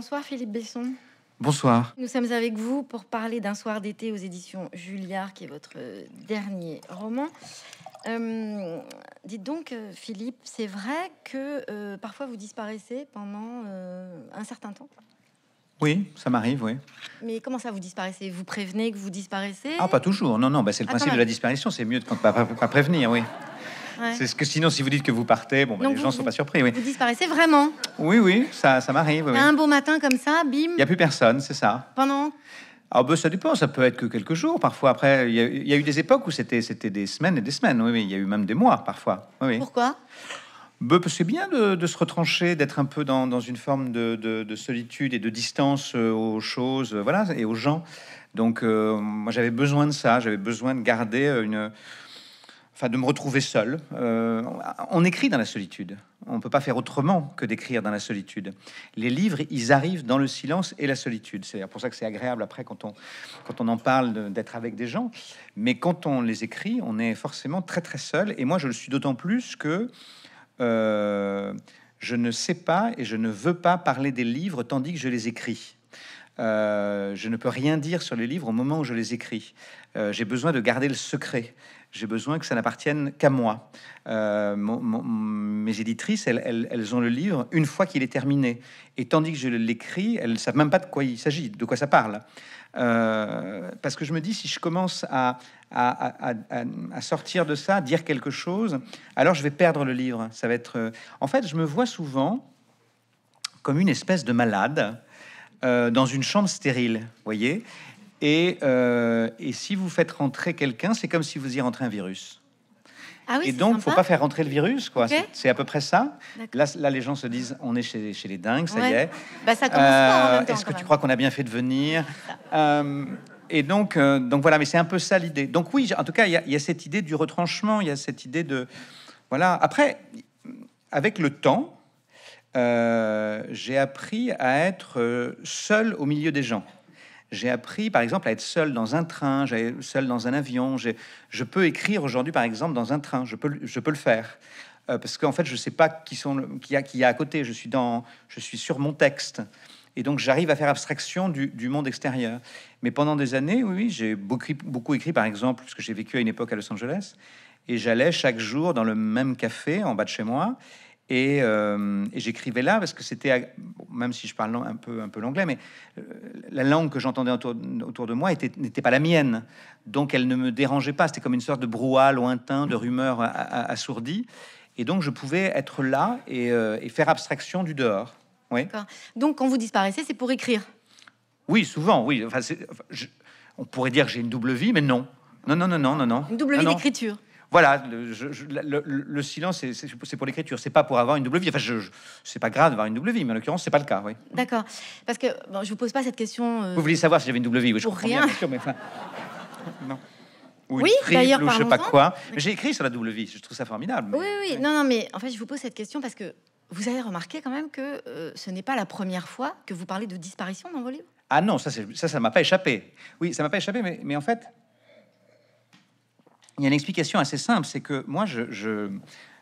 Bonsoir Philippe Besson. Bonsoir. Nous sommes avec vous pour parler d'un soir d'été aux éditions Julliard, qui est votre dernier roman. Euh, dites donc, euh, Philippe, c'est vrai que euh, parfois vous disparaissez pendant un certain temps oui, ça m'arrive, oui. Mais comment ça, vous disparaissez Vous prévenez que vous disparaissez Ah, pas toujours. Non, non, bah, c'est le principe de la disparition. C'est mieux de ne pas, prévenir, oui. C'est ce que sinon, si vous dites que vous partez, bon, bah, les gens ne sont pas surpris. Oui. Vous disparaissez vraiment Oui, oui, ça, ça m'arrive. Un beau matin comme ça, bim. Il n'y a plus personne, c'est ça. Pendant alors, ah, ben, bah, ça dépend, ça peut être que quelques jours. Parfois, après, il y, a eu des époques où c'était des semaines et des semaines. Oui, il y a eu même des mois parfois. Oui, Pourquoi ben, c'est bien de, se retrancher, d'être un peu dans, une forme de, solitude et de distance euh, aux choses, euh, voilà, et aux gens. Donc, euh, moi, j'avais besoin de ça. J'avais besoin de garder une enfin de me retrouver seul. Euh, on écrit dans la solitude. On ne peut pas faire autrement que d'écrire dans la solitude. Les livres, ils arrivent dans le silence et la solitude. C'est pour ça que c'est agréable après quand on, quand on en parle d'être avec des gens. Mais quand on les écrit, on est forcément très très seul. Et moi, je le suis d'autant plus que euh, je ne sais pas et je ne veux pas parler des livres tandis que je les écris. Euh, je ne peux rien dire sur les livres au moment où je les écris. j'ai besoin de garder le secret j'ai besoin que ça n'appartienne qu'à moi. Euh, mes éditrices, elles, ont le livre une fois qu'il est terminé. Et tandis que je l'écris, elles ne savent même pas de quoi il s'agit, de quoi ça parle. Euh, parce que je me dis, si je commence à, sortir de ça, dire quelque chose, alors je vais perdre le livre. Ça va être. Euh, en fait, je me vois souvent comme une espèce de malade dans une chambre stérile, voyez, euh, et, si vous faites rentrer quelqu'un, c'est comme si vous y rentrez un virus. Ah oui, et donc, il ne faut pas faire rentrer le virus, quoi. C'est à peu près ça. Là, les gens se disent, on est chez, les dingues, ça y est. Bah, ça euh, Est-ce que tu crois qu'on a bien fait de venir euh, Et donc, voilà, mais c'est un peu ça l'idée. Donc oui, en tout cas, il y, y, a cette idée du retranchement, il y a cette idée de, voilà. Après, avec le temps, j'ai appris à être seul au milieu des gens. J'ai appris, par exemple, à être seul dans un train, seul dans un avion. Je peux écrire aujourd'hui, par exemple, dans un train. Je peux, je peux le faire. Euh, parce qu'en fait, je ne sais pas qui, sont, qui, a, qui y a à côté. Je suis, dans, je suis sur mon texte. Et donc, j'arrive à faire abstraction du, monde extérieur. Mais pendant des années, oui, j'ai beaucoup, beaucoup écrit, par exemple, ce que j'ai vécu à une époque à Los Angeles. Et j'allais chaque jour dans le même café en bas de chez moi. Euh, et, j'écrivais là parce que c'était, même si je parle un peu, un peu l'anglais, mais euh, la langue que j'entendais autour, autour, de moi n'était pas la mienne. Donc elle ne me dérangeait pas. C'était comme une sorte de brouhaha lointain, de rumeur assourdie. Et donc je pouvais être là et, euh, faire abstraction du dehors. Oui. Donc quand vous disparaissez, c'est pour écrire Oui, souvent, oui. Enfin, on pourrait dire que j'ai une double vie, mais non. Non, non, non, non, non, non. Une double vie d'écriture voilà, le, silence, c'est pour l'écriture, c'est pas pour avoir une double vie. Enfin, je, c'est pas grave d'avoir une double vie, mais en l'occurrence, c'est pas le cas. Oui. D'accord. Parce que bon, je vous pose pas cette question. Euh, vous voulez savoir si j'avais une double vie oui, je rien. mais oui, d'ailleurs, je sais pas quoi. J'ai écrit sur la double vie, je trouve ça formidable. Oui, oui, non, non, mais en fait, je vous pose cette question parce que vous avez remarqué quand même que euh, ce n'est pas la première fois que vous parlez de disparition dans vos livres. Ah non, ça, ça, ça m'a pas échappé. Oui, ça m'a pas échappé, mais en fait, il y a une explication assez simple, c'est que moi, je,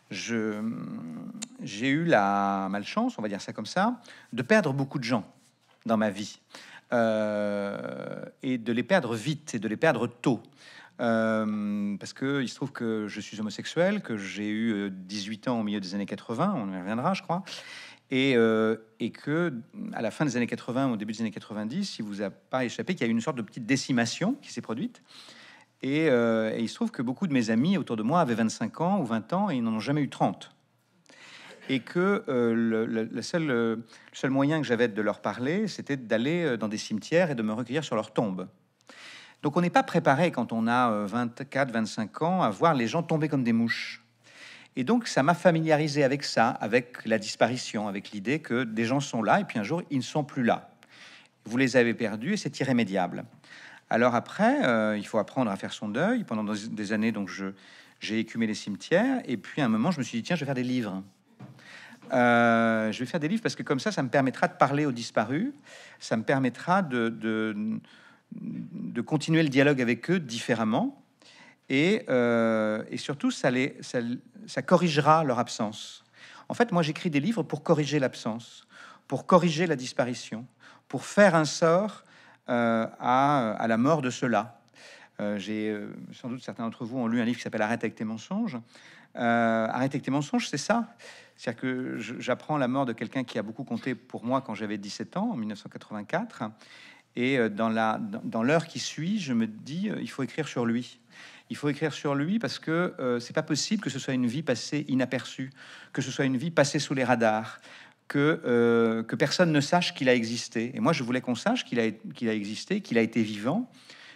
j'ai eu la malchance, on va dire ça comme ça, de perdre beaucoup de gens dans ma vie. Euh, et de les perdre vite et de les perdre tôt. Euh, parce que il se trouve que je suis homosexuel, que j'ai eu 18 euh, ans au milieu des années 80, on y reviendra, je crois, et, euh, et que à la fin des années 80, au début des années 90, si vous a pas échappé, qu'il y a eu une sorte de petite décimation qui s'est produite. Euh, et, il se trouve que beaucoup de mes amis autour de moi avaient 25 ans ou 20 ans et ils n'en ont jamais eu 30. Et que euh, euh, le, seul, moyen que j'avais de leur parler, c'était d'aller dans des cimetières et de me recueillir sur leurs tombe. Donc on n'est pas préparé quand on a 24, 25 ans à voir les gens tomber comme des mouches. Et donc ça m'a familiarisé avec ça, avec la disparition, avec l'idée que des gens sont là et puis un jour ils ne sont plus là. Vous les avez perdus et c'est irrémédiable. Alors après, euh, il faut apprendre à faire son deuil. Pendant des années, donc je j'ai écumé les cimetières. Et puis à un moment, je me suis dit tiens, je vais faire des livres. Euh, je vais faire des livres parce que comme ça, ça me permettra de parler aux disparus. Ça me permettra de, de, continuer le dialogue avec eux différemment. Et, euh, surtout, ça, ça, ça corrigera leur absence. En fait, moi, j'écris des livres pour corriger l'absence, pour corriger la disparition, pour faire un sort euh, à, la mort de cela. là euh, J'ai euh, sans doute certains d'entre vous ont lu un livre qui s'appelle Arrête avec tes mensonges. Arrête avec tes mensonges, c'est ça. C'est-à-dire que j'apprends la mort de quelqu'un qui a beaucoup compté pour moi quand j'avais 17 ans, en 1984. Et dans l'heure dans, qui suit, je me dis, il faut écrire sur lui. Il faut écrire sur lui parce que c'est pas possible que ce soit une vie passée inaperçue, que ce soit une vie passée sous les radars, euh, que, personne ne sache qu'il a existé. Et moi, je voulais qu'on sache qu'il a, existé, qu'il a été vivant,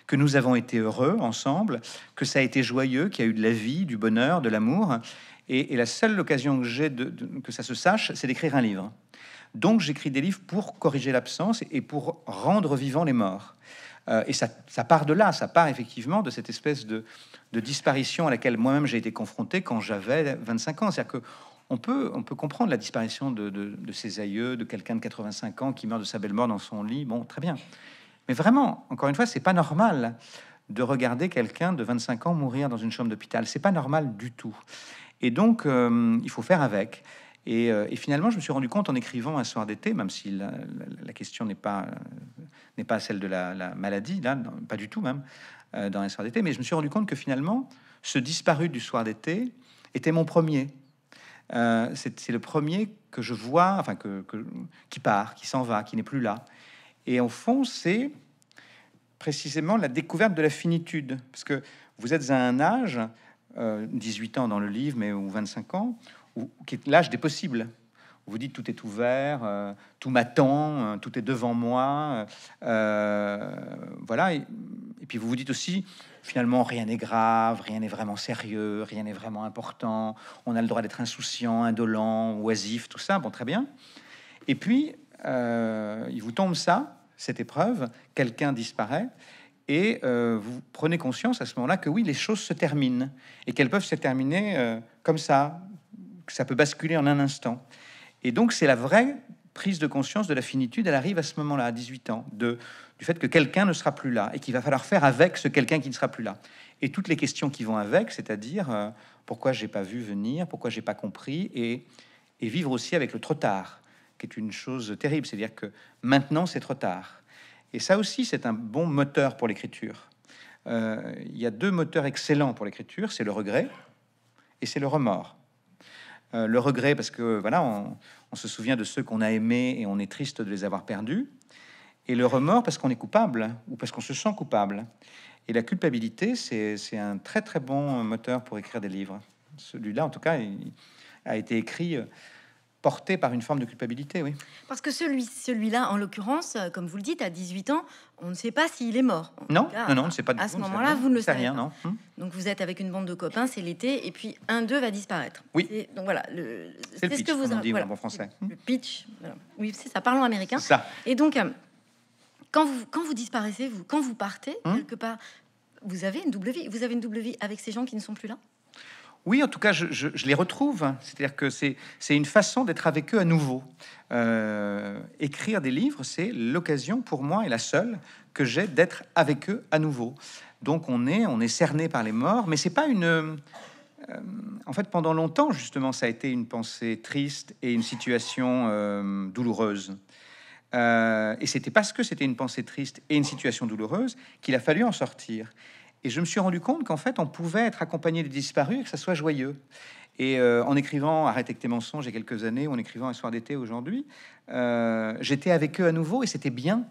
que nous avons été heureux ensemble, que ça a été joyeux, qu'il y a eu de la vie, du bonheur, de l'amour. Et, la seule occasion que j'ai de, que ça se sache, c'est d'écrire un livre. Donc j'écris des livres pour corriger l'absence et pour rendre vivants les morts. Euh, et ça, part de là, ça part effectivement de cette espèce de, de disparition à laquelle moi-même j'ai été confronté quand j'avais 25 ans. C'est-à-dire que on peut, comprendre la disparition de, ses aïeux, de quelqu'un de 85 ans qui meurt de sa belle mort dans son lit. Bon, très bien. Mais vraiment, encore une fois, c'est pas normal de regarder quelqu'un de 25 ans mourir dans une chambre d'hôpital. C'est pas normal du tout. Et donc, euh, il faut faire avec. Euh, et, finalement, je me suis rendu compte en écrivant un soir d'été, même si la, question euh, n'est pas celle de la, maladie, là, pas du tout même, dans un soir d'été, mais je me suis rendu compte que finalement, ce disparu du soir d'été était mon premier. Euh, c'est le premier que je vois, enfin, que, qui part, qui s'en va, qui n'est plus là. Et au fond, c'est précisément la découverte de la finitude. Parce que vous êtes à un âge, 18 euh, ans dans le livre, mais ou 25 ans, qui est l'âge des possibles vous dites tout est ouvert, euh, tout m'attend, euh, tout est devant moi. Euh, voilà. Et, et, puis vous vous dites aussi, finalement, rien n'est grave, rien n'est vraiment sérieux, rien n'est vraiment important. On a le droit d'être insouciant, indolent, oisif, tout ça. Bon, très bien. Et puis, il vous tombe ça, cette épreuve, quelqu'un disparaît. Et vous prenez conscience à ce moment-là que oui, les choses se terminent et qu'elles peuvent se terminer comme ça, que ça peut basculer en un instant. Et donc, c'est la vraie prise de conscience de la finitude. Elle arrive à ce moment-là, à 18 ans, du fait que quelqu'un ne sera plus là et qu'il va falloir faire avec ce quelqu'un qui ne sera plus là. Et toutes les questions qui vont avec, c'est-à-dire pourquoi euh, pourquoi j'ai pas vu venir, pourquoi j'ai pas compris, et, vivre aussi avec le trop tard, qui est une chose terrible. C'est-à-dire que maintenant, c'est trop tard. Et ça aussi, c'est un bon moteur pour l'écriture. Euh, il y a deux moteurs excellents pour l'écriture, c'est le regret et c'est le remords. Euh, le regret, parce que voilà, on, se souvient de ceux qu'on a aimés et on est triste de les avoir perdus, et le remords parce qu'on est coupable ou parce qu'on se sent coupable. Et la culpabilité, c'est un très très bon moteur pour écrire des livres. Celui-là, en tout cas, a été écrit euh, porté par une forme de culpabilité, oui. Parce que celui, celui-là, en l'occurrence, euh, comme vous le dites, à 18 ans, on ne sait pas s'il est mort. Non, non, non, on ne sait pas. Du à ce moment-là, vous ne le savez rien, Non. Hmm. Donc vous êtes avec une bande de copains, c'est l'été, et puis un d'eux va disparaître. Oui. Et donc voilà, c'est, ce que vous on en français. Le hmm. pitch. Oui, c'est ça. Parlons américain. ça. Et donc. Euh, quand vous, quand vous disparaissez, vous, quand vous partez hmm. quelque part, vous avez une double vie. Vous avez une double vie avec ces gens qui ne sont plus là oui, en tout cas, je, les retrouve. C'est-à-dire que c'est une façon d'être avec eux à nouveau. Euh, écrire des livres, c'est l'occasion pour moi et la seule que j'ai d'être avec eux à nouveau. Donc on est, on est cerné par les morts, mais c'est pas une. Euh, en fait, pendant longtemps, justement, ça a été une pensée triste et une situation euh, douloureuse. et c'était parce que c'était une pensée triste et une situation douloureuse qu'il a fallu en sortir. Et je me suis rendu compte qu'en fait, on pouvait être accompagné des disparus et que ça soit joyeux. Et euh, en écrivant Arrête que tes mensonges il y a quelques années, ou en écrivant Un soir d'été aujourd'hui, euh, j'étais avec eux à nouveau et c'était bien.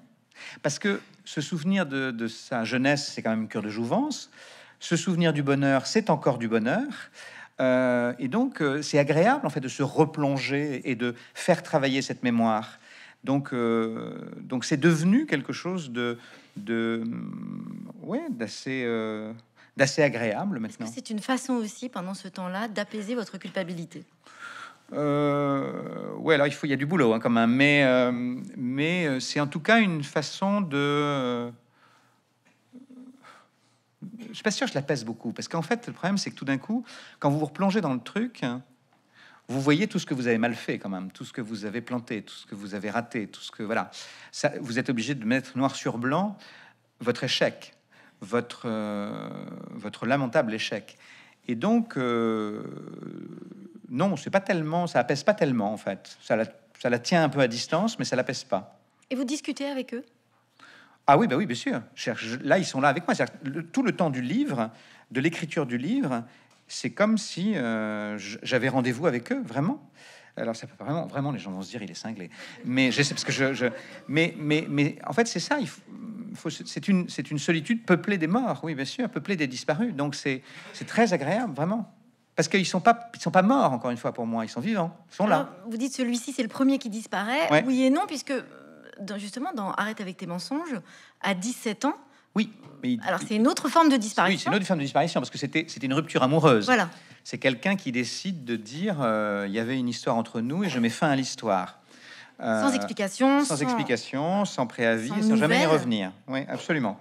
Parce que ce souvenir de, sa jeunesse, c'est quand même cure de jouvence. Ce souvenir du bonheur, c'est encore du bonheur. Euh, et donc, c'est agréable en fait de se replonger et de faire travailler cette mémoire. Donc, donc c'est devenu quelque chose de, de, euh, ouais, d'assez, euh, d'assez agréable maintenant. c'est une façon aussi, pendant ce temps-là, d'apaiser votre culpabilité euh, ouais, alors il faut, il y a du boulot hein, quand même, mais, euh, mais c'est en tout cas une façon de. Je suis pas sûr que je la pèse beaucoup parce qu'en fait, le problème c'est que tout d'un coup, quand vous vous replongez dans le truc, hein, vous voyez tout ce que vous avez mal fait quand même, tout ce que vous avez planté, tout ce que vous avez raté, tout ce que voilà. Ça, vous êtes obligé de mettre noir sur blanc votre échec, votre euh, lamentable échec. Et donc euh, non, c'est pas tellement, ça apaise pas tellement en fait. Ça la, tient un peu à distance, mais ça pèse pas. Et vous discutez avec eux Ah oui, bah oui, bien sûr. Là, ils sont là avec moi. tout le temps du livre, de l'écriture du livre, c'est comme si euh, j'avais rendez-vous avec eux, vraiment. Alors ça peut vraiment, vraiment, les gens vont se dire il est cinglé. Mais je sais parce que je, mais, mais, mais en fait c'est ça. Il faut, c'est une, c'est une solitude peuplée des morts, oui bien sûr, peuplée des disparus. Donc c'est, c'est très agréable, vraiment. Parce qu'ils sont pas, ils sont pas morts encore une fois pour moi, ils sont vivants, ils sont là. Vous dites celui-ci c'est le premier qui disparaît, oui et non, puisque justement dans Arrête avec tes mensonges, à 17 ans, oui. Alors c'est une autre forme de disparition. Oui, c'est une autre forme de disparition parce que c'était une rupture amoureuse. Voilà. C'est quelqu'un qui décide de dire euh, il y avait une histoire entre nous et je mets fin à l'histoire. Euh, sans explication. Sans, explication, sans préavis, sans, jamais y revenir. Oui, absolument.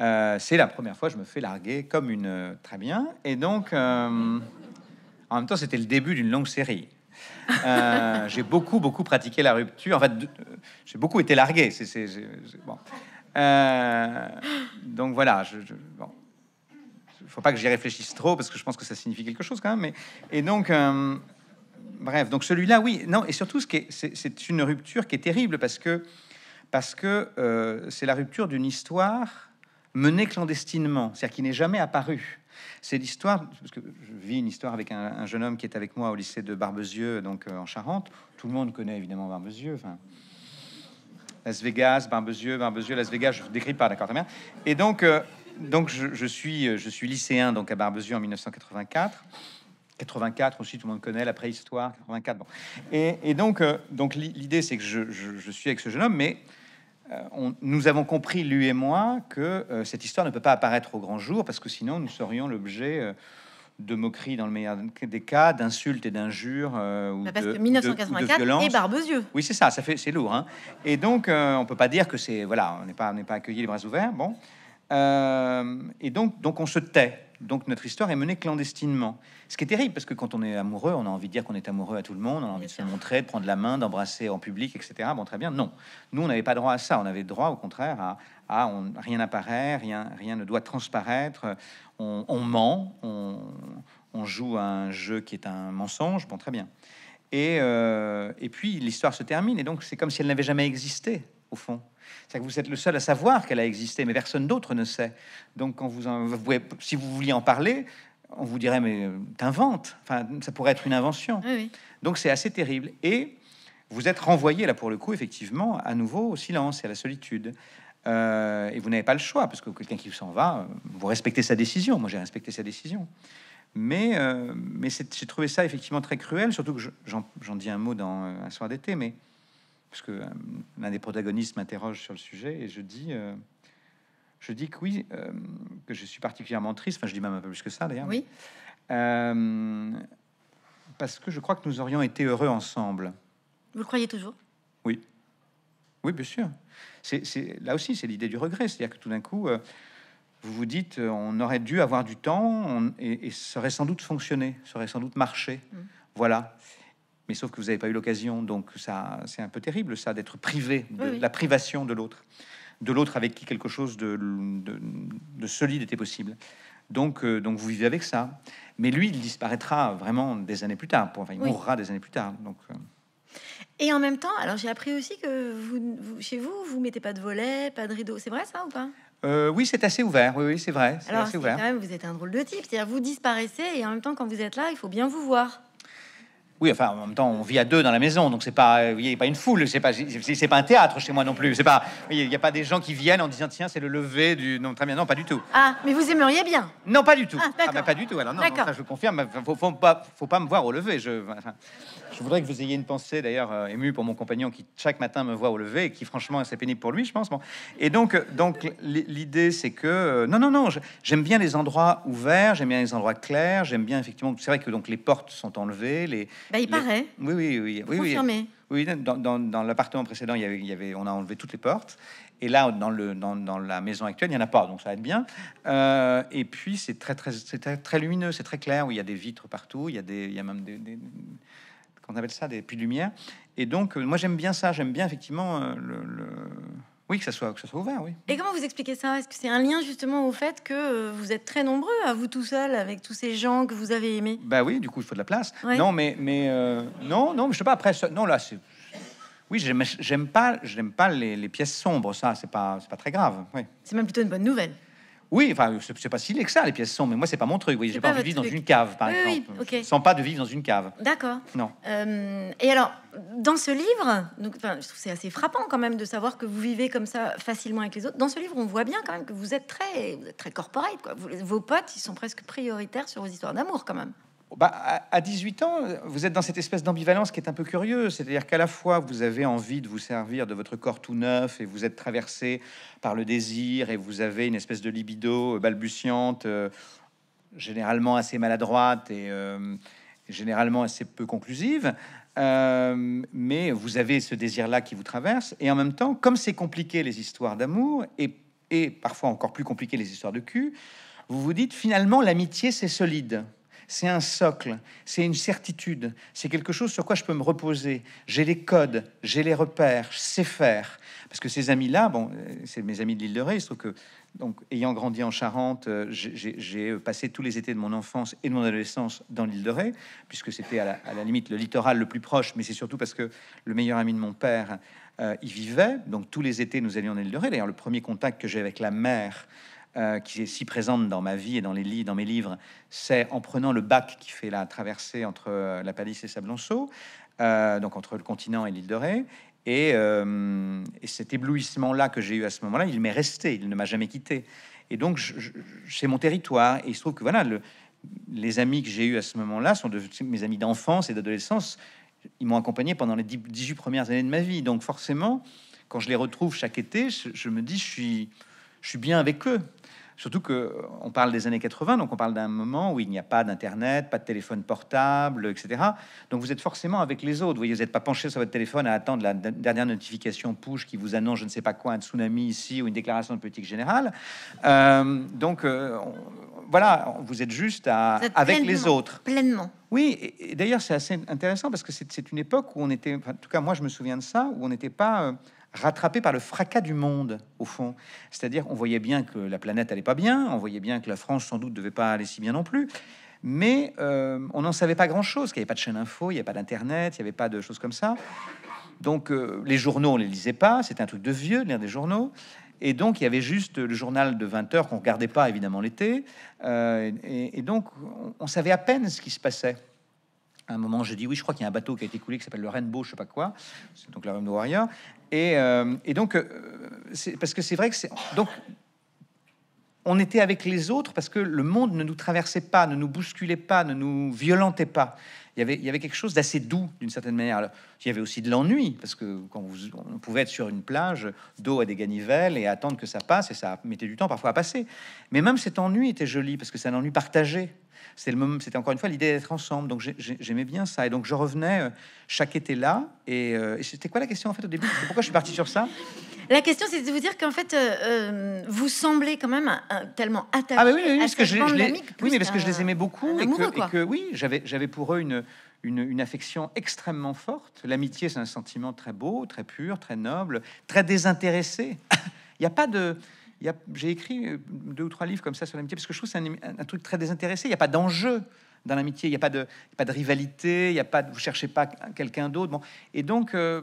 Euh, c'est la première fois que je me fais larguer comme une. Très bien. Et donc, en même temps, c'était le début d'une longue série. j'ai beaucoup, beaucoup pratiqué la rupture. En fait, j'ai beaucoup été largué. C'est bon. Euh, donc voilà, je, je faut pas que j'y réfléchisse trop parce que je pense que ça signifie quelque chose quand même. Mais, et donc, euh, bref, donc celui-là, oui, non, et surtout, c'est ce est, c'est une rupture qui est terrible parce que parce que euh, c'est la rupture d'une histoire menée clandestinement, c'est-à-dire qui n'est jamais apparue. C'est l'histoire, parce que je vis une histoire avec un, un, jeune homme qui est avec moi au lycée de Barbezieux, donc en Charente. Tout le monde connaît évidemment Barbezieux. Enfin, Las Vegas, Barbezieux, Barbezieux, Las Vegas, je ne décris pas, d'accord, très bien. Et donc, euh, donc je, suis, euh, je suis lycéen donc à Barbezieux en 1984. 84 aussi, tout le monde connaît la préhistoire, 84. Et, donc, euh, donc l'idée, c'est que je, suis avec ce jeune homme, mais nous avons compris, lui et moi, que cette histoire ne peut pas apparaître au grand jour, parce que sinon, nous serions l'objet de moquerie dans le meilleur des cas, d'insultes et d'injures. Euh, ou bah, parce de, que 1984 de, barbe et Oui, c'est ça, ça fait, c'est lourd. Hein. Et donc, on euh, on peut pas dire que c'est... Voilà, on n'est pas, pas accueilli les bras ouverts, bon. Euh, et donc, donc, on se tait donc notre histoire est menée clandestinement. Ce qui est terrible, parce que quand on est amoureux, on a envie de dire qu'on est amoureux à tout le monde, on a envie de se montrer, de prendre la main, d'embrasser en public, etc. Bon, très bien. Non, nous, on n'avait pas droit à ça. On avait droit, au contraire, à, rien n'apparaît, rien, ne doit transparaître. On, ment, on, joue à un jeu qui est un mensonge. Bon, très bien. Euh, et puis l'histoire se termine, et donc c'est comme si elle n'avait jamais existé au fond. C'est-à-dire que vous êtes le seul à savoir qu'elle a existé, mais personne d'autre ne sait. Donc, quand vous, en, si vous vouliez en parler, on vous dirait mais euh, t'inventes. Enfin, ça pourrait être une invention. Donc, c'est assez terrible. Et vous êtes renvoyé là pour le coup, effectivement, à nouveau au silence et à la solitude. Euh, et vous n'avez pas le choix parce que quelqu'un qui s'en va, euh, vous respectez sa décision. Moi, j'ai respecté sa décision. Mais, j'ai trouvé ça effectivement très cruel, surtout que j'en dis un mot dans un soir d'été, mais parce que euh, l'un des protagonistes m'interroge sur le sujet, et je dis, euh, je dis que oui, euh, que je suis particulièrement triste, enfin je dis même un peu plus que ça d'ailleurs, oui. parce que je crois que nous aurions été heureux ensemble. Vous le croyez toujours Oui. Oui, bien sûr. C'est, là aussi, c'est l'idée du regret, c'est-à-dire que tout d'un coup, vous vous dites, on aurait dû avoir du temps, et, ça aurait sans doute fonctionné, ça aurait sans doute marché. Mm. Voilà mais sauf que vous n'avez pas eu l'occasion, donc ça, c'est un peu terrible, ça, d'être privé, de la privation de l'autre, de l'autre avec qui quelque chose de, solide était possible. Donc, euh, donc vous vivez avec ça. Mais lui, il disparaîtra vraiment des années plus tard. Pour, enfin, il mourra des années plus tard. Donc. Euh. Et en même temps, alors j'ai appris aussi que vous, vous, chez vous, vous mettez pas de volet, pas de rideau. C'est vrai ça ou pas euh, Oui, c'est assez ouvert. Oui, oui c'est vrai. Alors, assez Quand même, vous êtes un drôle de type. C'est-à-dire, vous disparaissez et en même temps, quand vous êtes là, il faut bien vous voir. Oui, enfin, en même temps, on vit à deux dans la maison, donc c'est pas, euh, il n'y a pas une foule, c'est pas, c'est pas un théâtre chez moi non plus. C'est pas, il n'y a pas des gens qui viennent en disant tiens, c'est le lever du. Non, très bien, non, pas du tout. Ah, mais vous aimeriez bien Non, pas du tout. Ah, ah bah, pas du tout. Alors non, ça, je confirme. Bah, faut, pas, faut pas me voir au lever. Je, je voudrais que vous ayez une pensée d'ailleurs euh, émue pour mon compagnon qui chaque matin me voit au lever et qui franchement c'est pénible pour lui, je pense. Bon. Et donc, euh, donc l'idée c'est que non, non, non, j'aime bien les endroits ouverts, j'aime bien les endroits clairs, j'aime bien effectivement. C'est vrai que donc les portes sont enlevées, les bah, il paraît. Oui, oui, oui. oui, Oui, dans, dans, l'appartement précédent, il y, avait, il y, avait, on a enlevé toutes les portes. Et là, dans, le, dans, dans la maison actuelle, il n'y en a pas, donc ça va être bien. Euh, et puis, c'est très, très, très, très, lumineux, c'est très clair, où il y a des vitres partout, il y a, des, il y a même des, qu'on appelle ça, des puits de lumière. Et donc, euh, moi, j'aime bien ça, j'aime bien effectivement euh, le oui, que ça, soit, que ça soit ouvert, oui. Et comment vous expliquez ça Est-ce que c'est un lien justement au fait que euh, vous êtes très nombreux à vous tout seul avec tous ces gens que vous avez aimés Bah oui, du coup, il faut de la place. Non, mais, mais euh, non, non, je sais pas. Après, non, là, c'est. Oui, j'aime pas, j'aime pas les, les, pièces sombres. Ça, c'est pas, c'est pas très grave. Oui. C'est même plutôt une bonne nouvelle. Oui, enfin, je sais pas si est que ça, les pièces sont, mais moi, c'est pas mon truc. Oui, j'ai pas, de vivre dans une cave, par exemple. Sans pas de vivre dans une cave. D'accord. Non. Euh, et alors, dans ce livre, donc, je trouve c'est assez frappant quand même de savoir que vous vivez comme ça facilement avec les autres. Dans ce livre, on voit bien quand même que vous êtes très, vous très corporate. vos potes, ils sont presque prioritaires sur vos histoires d'amour, quand même. Bah, à 18 ans, vous êtes dans cette espèce d'ambivalence qui est un peu curieuse. C'est-à-dire qu'à la fois, vous avez envie de vous servir de votre corps tout neuf et vous êtes traversé par le désir et vous avez une espèce de libido euh, balbutiante, euh, généralement assez maladroite et euh, généralement assez peu conclusive. mais vous avez ce désir-là qui vous traverse. Et en même temps, comme c'est compliqué les histoires d'amour et parfois encore plus compliqué les histoires de cul, vous vous dites finalement l'amitié c'est solide c'est un socle, c'est une certitude, c'est quelque chose sur quoi je peux me reposer. J'ai les codes, j'ai les repères, je sais faire. Parce que ces amis-là, bon, euh, c'est mes amis de l'île de Ré, il que, donc, ayant grandi en Charente, euh, j'ai euh, passé tous les étés de mon enfance et de mon adolescence dans l'île de Ré, puisque c'était à, la limite le littoral le plus proche, mais c'est surtout parce que le meilleur ami de mon père y vivait. Donc, tous les étés, nous allions en l'île de Ré. D'ailleurs, le premier contact que j'ai avec la mère. Euh, qui est si présente dans ma vie et dans, les dans mes livres, c'est en prenant le bac qui fait la traversée entre euh, la Palisse et Sablonceau, euh, donc entre le continent et l'île de Ré. Et, cet éblouissement-là que j'ai eu à ce moment-là, il m'est resté, il ne m'a jamais quitté. Et donc, c'est mon territoire. Et il se trouve que voilà, le, les amis que j'ai eus à ce moment-là sont de, mes amis d'enfance et d'adolescence. Ils m'ont accompagné pendant les 18 premières années de ma vie. Donc, forcément, quand je les retrouve chaque été, je, me dis, je suis bien avec eux. Surtout qu'on euh, parle des années 80, donc on parle d'un moment où il n'y a pas d'Internet, pas de téléphone portable, etc. Donc vous êtes forcément avec les autres. Vous voyez, vous n'êtes pas penché sur votre téléphone à attendre la dernière notification push qui vous annonce je ne sais pas quoi, un tsunami ici ou une déclaration de politique générale. Euh, donc euh, voilà, vous êtes juste avec les autres. Pleinement. Oui, et, d'ailleurs c'est assez intéressant parce que c'est une époque où on était, en tout cas moi je me souviens de ça, où on n'était pas rattrapé par le fracas du monde, au fond. C'est-à-dire qu'on voyait bien que la planète allait pas bien, on voyait bien que la France, sans doute, devait pas aller si bien non plus, mais euh, on n'en savait pas grand-chose, qu'il n'y avait pas de chaîne info, il n'y avait pas d'Internet, il n'y avait pas de choses comme ça. Donc euh, les journaux, on les lisait pas, c'était un truc de vieux lire des journaux. Et donc, il y avait juste le journal de 20 heures qu'on regardait pas évidemment l'été. Euh, et, donc, on savait à peine ce qui se passait. À un moment, je dis oui, je crois qu'il y a un bateau qui a été coulé qui s'appelle le Rainbow, je sais pas quoi, donc la Rainbow Warrior. Et, euh, donc, euh, parce que c'est vrai que c'est donc on était avec les autres parce que le monde ne nous traversait pas, ne nous bousculait pas, ne nous violentait pas. Il y avait, quelque chose d'assez doux d'une certaine manière. il y avait aussi de l'ennui parce que quand vous, on pouvait être sur une plage, d'eau à des ganivelles et attendre que ça passe, et ça mettait du temps parfois à passer. Mais même cet ennui était joli parce que c'est un ennui partagé. C'était encore une fois l'idée d'être ensemble. Donc j'aimais bien ça. Et donc je revenais euh, chaque été là. Euh, et, c'était quoi la question en fait au début Pourquoi je suis parti sur ça La question, c'est de vous dire qu'en fait, euh, vous semblez quand même tellement attaché. à ah, l'amitié. oui, oui, oui, parce que je, mais parce que je les aimais beaucoup et que, oui, j'avais, j'avais pour eux une, une, affection extrêmement forte. L'amitié, c'est un sentiment très beau, très pur, très noble, très désintéressé. Il n'y a pas de, j'ai écrit euh, deux ou trois livres comme ça sur l'amitié, parce que je trouve que c'est un, truc très désintéressé. Il n'y a pas d'enjeu dans l'amitié, il n'y a pas de, pas de rivalité, il y a pas de, vous cherchez pas quelqu'un d'autre. Bon. Et donc, euh,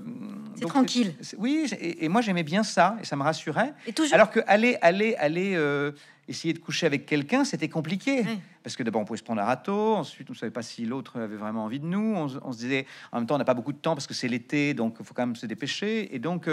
c'est tranquille. oui, et, moi j'aimais bien ça, et ça me rassurait. Et toujours. Alors que aller, aller, aller. Euh, essayer de coucher avec quelqu'un, c'était compliqué. Parce que d'abord, on pouvait se prendre un râteau, ensuite, on ne savait pas si l'autre avait vraiment envie de nous. On, se disait, en même temps, on n'a pas beaucoup de temps parce que c'est l'été, donc il faut quand même se dépêcher. Et donc,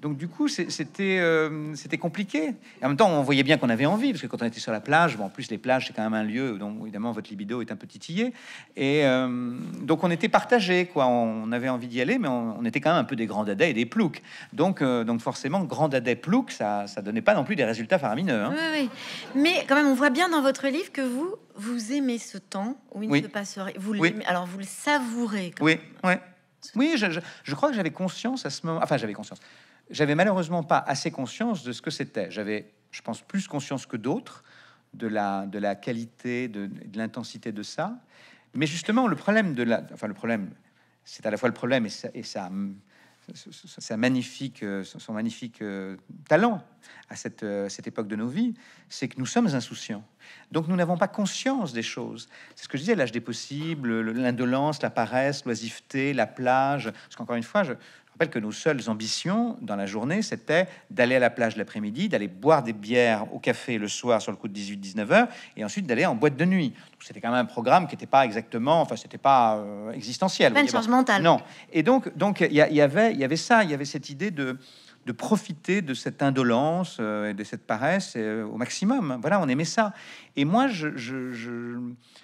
donc du coup, euh, c'était compliqué. Et en même temps, on voyait bien qu'on avait envie, parce que quand on était sur la plage, bon, en plus les plages, c'est quand même un lieu donc évidemment votre libido est un petit tillet. Et euh, donc on était partagé, quoi. On avait envie d'y aller, mais on, était quand même un peu des grands dadais et des ploucs. Donc, euh, donc forcément, grands dadais ploucs, ça, ça donnait pas non plus des résultats faramineux. Hein. Oui, oui. Mais quand même, on voit bien dans votre livre que vous, vous aimez ce temps où il oui. ne se Vous Alors vous le savourez. oui, oui. Oui, je, crois que j'avais conscience à ce moment. Enfin, j'avais conscience j'avais malheureusement pas assez conscience de ce que c'était. J'avais, je pense, plus conscience que d'autres de la, de la qualité, de, l'intensité de ça. Mais justement, le problème de la, enfin le problème, c'est à la fois le problème et et ça sa magnifique, son magnifique euh, talent à cette, euh, cette époque de nos vies, c'est que nous sommes insouciants. Donc nous n'avons pas conscience des choses. C'est ce que je disais, l'âge des possibles, l'indolence, la paresse, l'oisiveté, la plage. Parce qu'encore une fois, je, rappelle que nos seules ambitions dans la journée, c'était d'aller à la plage l'après-midi, d'aller boire des bières au café le soir sur le coup de 18-19 heures, et ensuite d'aller en boîte de nuit. C'était quand même un programme qui n'était pas exactement, enfin, c'était pas euh, existentiel. Pas une charge mentale. Non. Et donc, donc il y avait, il y avait ça, il y avait cette idée de de profiter de cette indolence euh, et de cette paresse euh, au maximum. Voilà, on aimait ça. Et moi, je, je, je...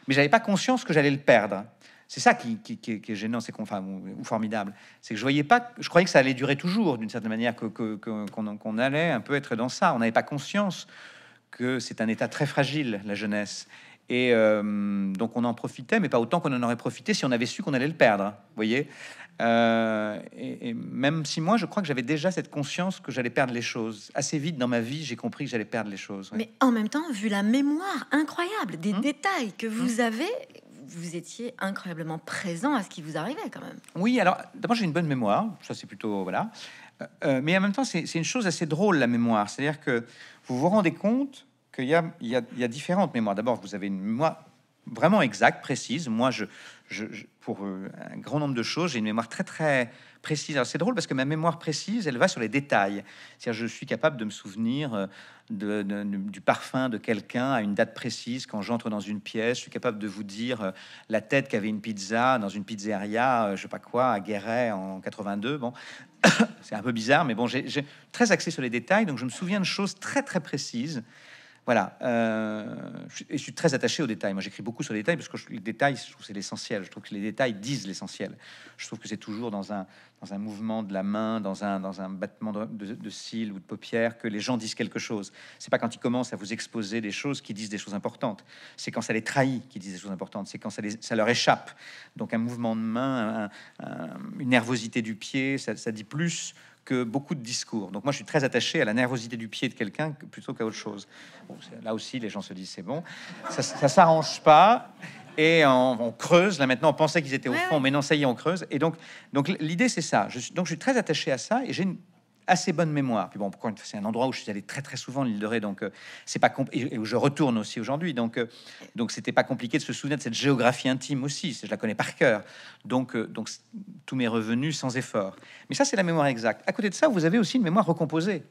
mais j'avais pas conscience que j'allais le perdre. C'est ça qui, est, gênant, c'est qu'on, ou, formidable. C'est que je voyais pas, je croyais que ça allait durer toujours, d'une certaine manière, que, qu'on, allait un peu être dans ça. On n'avait pas conscience que c'est un état très fragile, la jeunesse. Et euh, donc on en profitait, mais pas autant qu'on en aurait profité si on avait su qu'on allait le perdre. voyez euh, et, même si moi, je crois que j'avais déjà cette conscience que j'allais perdre les choses. Assez vite dans ma vie, j'ai compris que j'allais perdre les choses. Mais en même temps, vu la mémoire incroyable des hum. détails que hum. vous avez, vous étiez incroyablement présent à ce qui vous arrivait quand même. Oui, alors d'abord j'ai une bonne mémoire, ça c'est plutôt voilà. Euh, euh, mais en même temps, c'est une chose assez drôle la mémoire, c'est-à-dire que vous vous rendez compte qu'il y, y, y a, différentes mémoires. D'abord, vous avez une mémoire vraiment exacte, précise. Moi, je, je pour euh, un grand nombre de choses, j'ai une mémoire très très c'est drôle parce que ma mémoire précise, elle va sur les détails. C'est-à-dire, je suis capable de me souvenir euh, de, du parfum de quelqu'un à une date précise quand j'entre dans une pièce. Je suis capable de vous dire euh, la tête qu'avait une pizza dans une pizzeria, euh, je sais pas quoi, à Guéret en 82. Bon, c'est un peu bizarre, mais bon, j'ai très axé sur les détails, donc je me souviens de choses très très précises. Voilà. Euh, je suis très attaché aux détails. Moi, j'écris beaucoup sur les détails parce que je, les détails, c'est l'essentiel. Je trouve que les détails disent l'essentiel. Je trouve que c'est toujours dans un, dans un mouvement de la main, dans un, dans un battement de, cils ou de paupières que les gens disent quelque chose. C'est pas quand ils commencent à vous exposer des choses qui disent des choses importantes. C'est quand ça les trahit qui disent des choses importantes. C'est quand ça, leur échappe. Donc, un mouvement de main, une nervosité du pied, ça dit plus que beaucoup de discours. Donc moi, je suis très attaché à la nervosité du pied de quelqu'un plutôt qu'à autre chose. là aussi, les gens se disent, c'est bon, ça, ça s'arrange pas. Et on, creuse, là maintenant on pensait qu'ils étaient au fond, mais non, ça y est, on creuse. Et donc, donc l'idée c'est ça. Je suis, donc je suis très attaché à ça et j'ai une assez bonne mémoire. Puis bon, c'est un endroit où je suis allé très très souvent, l'île de Ré, donc euh, c'est pas et où je retourne aussi aujourd'hui. Donc euh, donc c'était pas compliqué de se souvenir de cette géographie intime aussi. Je la connais par cœur. Donc euh, donc tous mes revenus sans effort. Mais ça c'est la mémoire exacte. À côté de ça, vous avez aussi une mémoire recomposée.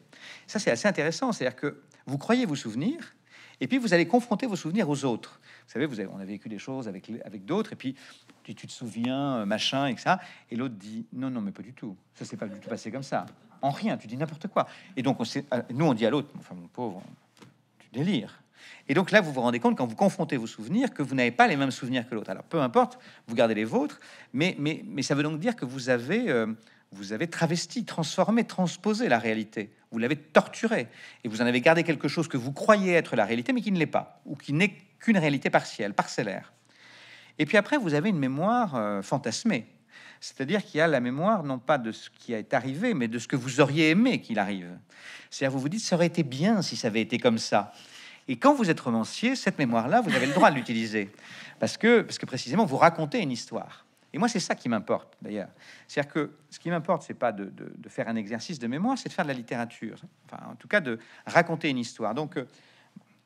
Ça c'est assez intéressant, c'est-à-dire que vous croyez vous souvenir, et puis vous allez confronter vos souvenirs aux autres. Vous savez, vous on a vécu des choses avec, avec d'autres, et puis tu, te souviens, machin, et ça. Et l'autre dit non, non, mais pas du tout. Ça s'est pas du tout passé comme ça en rien, tu dis n'importe quoi. Et donc, on sait, euh, nous, on dit à l'autre, enfin, mon pauvre, tu délires. Et donc là, vous vous rendez compte, quand vous confrontez vos souvenirs, que vous n'avez pas les mêmes souvenirs que l'autre. Alors, peu importe, vous gardez les vôtres, mais, ça veut donc dire que euh, vous avez, travesti, transformé, transposé la réalité. Vous l'avez torturé Et vous en avez gardé quelque chose que vous croyez être la réalité, mais qui ne l'est pas, ou qui n'est qu'une réalité partielle, parcellaire. Et puis après, vous avez une mémoire euh, fantasmée. C'est-à-dire qu'il y a la mémoire non pas de ce qui est arrivé, mais de ce que vous auriez aimé qu'il arrive. C'est-à-dire vous vous dites, ça aurait été bien si ça avait été comme ça. Et quand vous êtes romancier, cette mémoire-là, vous avez le droit de l'utiliser. Parce que, parce que précisément, vous racontez une histoire. Et moi, c'est ça qui m'importe, d'ailleurs. C'est-à-dire que ce qui m'importe, c'est pas de, faire un exercice de mémoire, c'est de faire de la littérature. Enfin, en tout cas, de raconter une histoire. Donc, euh,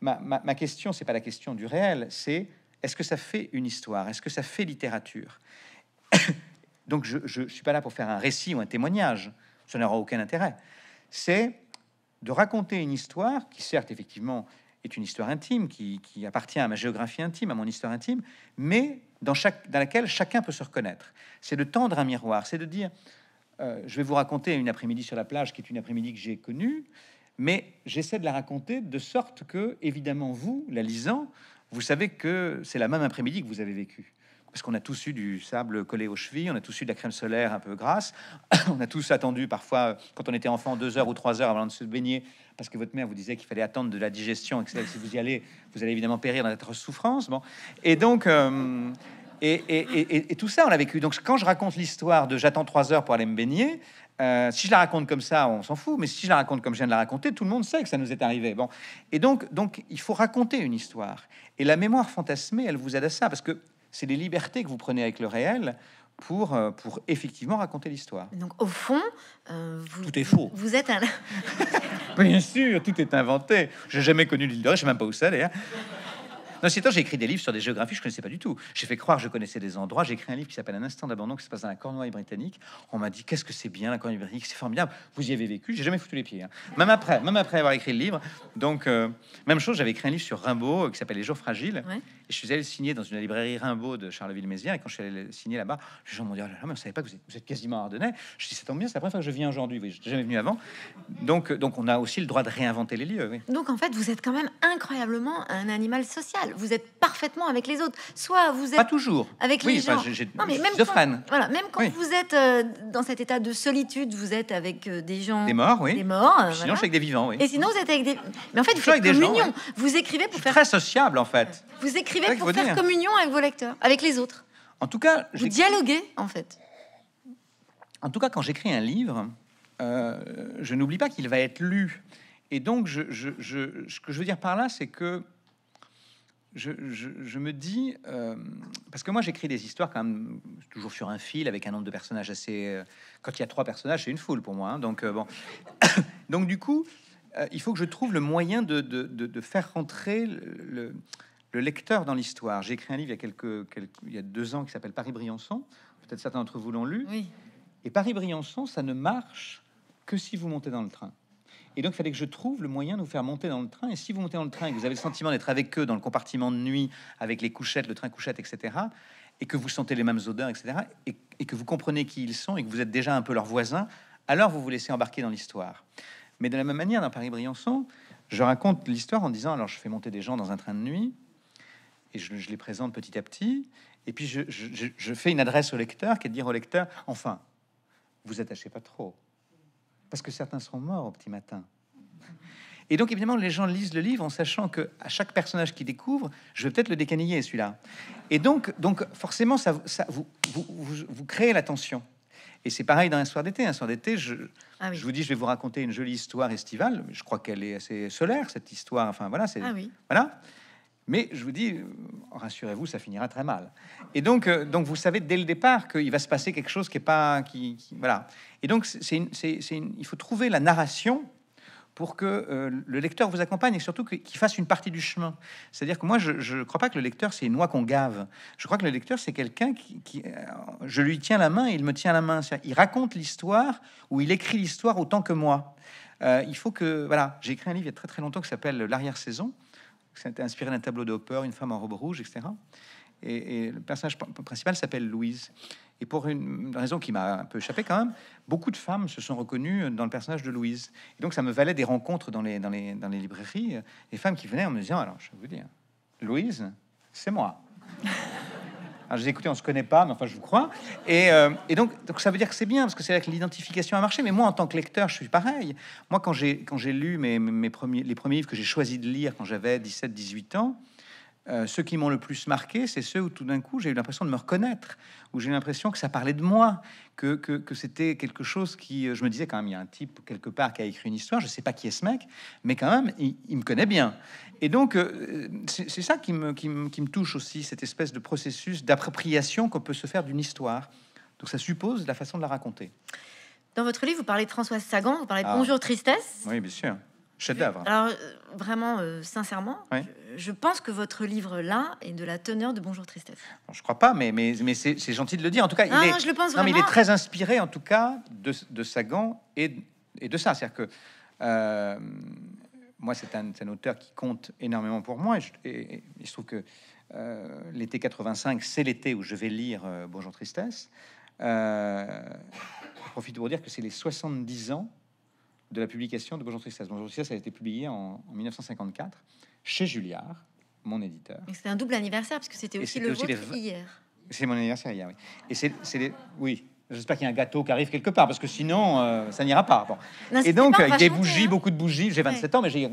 ma, ma, ma question, c'est pas la question du réel, c'est est-ce que ça fait une histoire Est-ce que ça fait littérature donc je ne suis pas là pour faire un récit ou un témoignage, ça n'aura aucun intérêt. C'est de raconter une histoire qui certes effectivement est une histoire intime, qui, appartient à ma géographie intime, à mon histoire intime, mais dans, laquelle chacun peut se reconnaître. C'est de tendre un miroir, c'est de dire, euh, je vais vous raconter une après-midi sur la plage qui est une après-midi que j'ai connue, mais j'essaie de la raconter de sorte que, évidemment, vous, la lisant, vous savez que c'est la même après-midi que vous avez vécu parce qu'on a tous eu du sable collé aux chevilles, on a tous eu de la crème solaire un peu grasse, on a tous attendu parfois, quand on était enfant, deux heures ou trois heures avant de se baigner, parce que votre mère vous disait qu'il fallait attendre de la digestion, et que si vous y allez, vous allez évidemment périr dans notre souffrance. Bon. Et donc, euh, et, et, et, tout ça, on l'a vécu. Donc, quand je raconte l'histoire de j'attends trois heures pour aller me baigner, euh, si je la raconte comme ça, on s'en fout, mais si je la raconte comme je viens de la raconter, tout le monde sait que ça nous est arrivé. Bon, et donc, donc il faut raconter une histoire. Et la mémoire fantasmée, elle vous aide à ça, parce que c'est les libertés que vous prenez avec le réel pour, euh, pour effectivement raconter l'histoire. Donc au fond, euh, vous, tout est faux. Vous êtes un... Bien sûr, tout est inventé. Je n'ai jamais connu l'île de Ré, je sais même pas où c'est d'ailleurs. Dans temps, j'ai écrit des livres sur des géographies que je ne connaissais pas du tout. J'ai fait croire que je connaissais des endroits. J'ai écrit un livre qui s'appelle Un instant d'abandon qui se passe dans la Cornouaille britannique. On m'a dit Qu'est-ce que c'est bien la Cornouaille britannique C'est formidable. Vous y avez vécu. J'ai jamais foutu les pieds. Hein. Même après, même après avoir écrit le livre. Donc, euh, même chose, j'avais écrit un livre sur Rimbaud euh, qui s'appelle Les jours fragiles. Et je suis allé le signer dans une librairie Rimbaud de Charleville-Mézières. Et quand je suis allé le signer là-bas, les gens m'ont dit oh mais on savait pas que vous êtes, vous êtes quasiment ardennais. Je dis C'est tant bien, c'est la première fois que je viens aujourd'hui. Oui, je jamais venu avant. Donc, euh, donc, on a aussi le droit de réinventer les lieux. Donc, en fait, vous êtes quand même incroyablement un animal social. Vous êtes parfaitement avec les autres. Soit vous êtes toujours avec les gens. mais même quand, voilà, même quand vous êtes euh, dans cet état de solitude, vous êtes avec euh, des gens, des morts, oui, des morts. Euh, sinon, avec des vivants, oui. Et sinon, vous êtes avec des. Mais en fait, vous faites communion. Vous écrivez pour faire très sociable, en fait. Vous écrivez pour faire communion avec vos lecteurs, avec les autres. En tout cas, vous dialoguez, en fait. En tout cas, quand j'écris un livre, je n'oublie pas qu'il va être lu. Et donc, je, je, ce que je veux dire par là, c'est que je, me dis, euh, parce que moi j'écris des histoires quand même toujours sur un fil avec un nombre de personnages assez. Euh, quand il y a trois personnages, c'est une foule pour moi. Hein. donc euh, bon, donc du coup, il faut que je trouve le moyen de, faire rentrer le, lecteur dans l'histoire. J'ai écrit un livre il y a quelques, il y a deux ans qui s'appelle Paris Briançon. Peut-être certains d'entre vous l'ont lu. Et Paris Briançon, ça ne marche que si vous montez dans le train. Et donc, il fallait que je trouve le moyen de vous faire monter dans le train. Et si vous montez dans le train et que vous avez le sentiment d'être avec eux dans le compartiment de nuit, avec les couchettes, le train couchette, etc., et que vous sentez les mêmes odeurs, etc., et, que vous comprenez qui ils sont et que vous êtes déjà un peu leurs voisins, alors vous vous laissez embarquer dans l'histoire. Mais de la même manière, dans Paris-Briançon, je raconte l'histoire en disant alors je fais monter des gens dans un train de nuit et je, les présente petit à petit. Et puis je, fais une adresse au lecteur qui est de dire au lecteur enfin, vous attachez pas trop parce que certains seront morts au petit matin. Et donc, évidemment, les gens lisent le livre en sachant que à chaque personnage qu'ils découvrent, je vais peut-être le décaniller celui-là. Et donc, donc forcément, ça, ça vous, vous, vous, créez la tension. Et c'est pareil dans un soir d'été. Un soir d'été, je, ah je, vous dis, je vais vous raconter une jolie histoire estivale. Je crois qu'elle est assez solaire, cette histoire. Enfin, voilà, c'est. Ah oui. Voilà. Mais je vous dis, rassurez-vous, ça finira très mal. Et donc, euh, donc vous savez dès le départ qu'il va se passer quelque chose qui n'est pas, qui, voilà. Et donc, c'est une, il faut trouver la narration pour que euh, le lecteur vous accompagne et surtout qu'il fasse une partie du chemin. C'est-à-dire que moi, je ne crois pas que le lecteur, c'est une noix qu'on gave. Je crois que le lecteur, c'est quelqu'un qui, euh, Je lui tiens la main et il me tient la main. Il raconte l'histoire ou il écrit l'histoire autant que moi. il faut que... Voilà, j'ai écrit un livre il y a très très longtemps qui s'appelle L'arrière-saison. C'est inspiré d'un tableau Hopper, une femme en robe rouge, etc. Et, le personnage principal s'appelle Louise. Et pour une raison qui m'a un peu échappé quand même, beaucoup de femmes se sont reconnues euh, dans le personnage de Louise. Et donc ça me valait des rencontres dans les, dans les, dans les librairies. Euh, des femmes qui venaient en me disant, alors je vais vous dire, Louise, c'est moi. Alors, je dis, écoutez, on se connaît pas, mais enfin, je vous crois. Euh, et, donc, donc, ça veut dire que c'est bien, parce que c'est avec que l'identification a marché. Mais moi, en tant que lecteur, je suis pareil. Moi, quand j'ai, lu mes premiers, les premiers livres que j'ai choisi de lire quand j'avais 17-18 ans, euh, ceux qui m'ont le plus marqué, c'est ceux où tout d'un coup j'ai eu l'impression de me reconnaître, où j'ai eu l'impression que ça parlait de moi, que, que, c'était quelque chose qui. Euh, je me disais quand même, il y a un type quelque part qui a écrit une histoire, je ne sais pas qui est ce mec, mais quand même, il, me connaît bien. Et donc, euh, c'est ça qui me, qui, me, touche aussi, cette espèce de processus d'appropriation qu'on peut se faire d'une histoire. Donc ça suppose la façon de la raconter. Dans votre livre, vous parlez de François Sagan, vous parlez de ah. Bonjour Tristesse. Oui, bien sûr. Chef-d'œuvre. Alors, euh, vraiment, euh, sincèrement, je, pense que votre livre là est de la teneur de Bonjour Tristesse. Je je crois pas, mais, mais, mais c'est, gentil de le dire. En tout cas, il, est, je le pense il est très inspiré, en tout cas, de, de Sagan et, et de ça. C'est-à-dire que euh, moi, c'est un, un, auteur qui compte énormément pour moi. Et, il se trouve que l'été 85, c'est l'été où je vais lire Bonjour Tristesse. je profite pour dire que c'est les 70 ans de la publication de Bonjour Tristesse. Bonjour Tristesse a été publié en, 1954 chez Julliard, mon éditeur. c'est un double anniversaire, parce que c'était aussi le vôtre hier. C'est mon anniversaire hier, oui. Et c'est les... Oui, J'espère qu'il y a un gâteau qui arrive quelque part, parce que sinon, euh, ça n'ira pas. et donc, il des bougies, hein. beaucoup de bougies. J'ai 27 ans, mais j'ai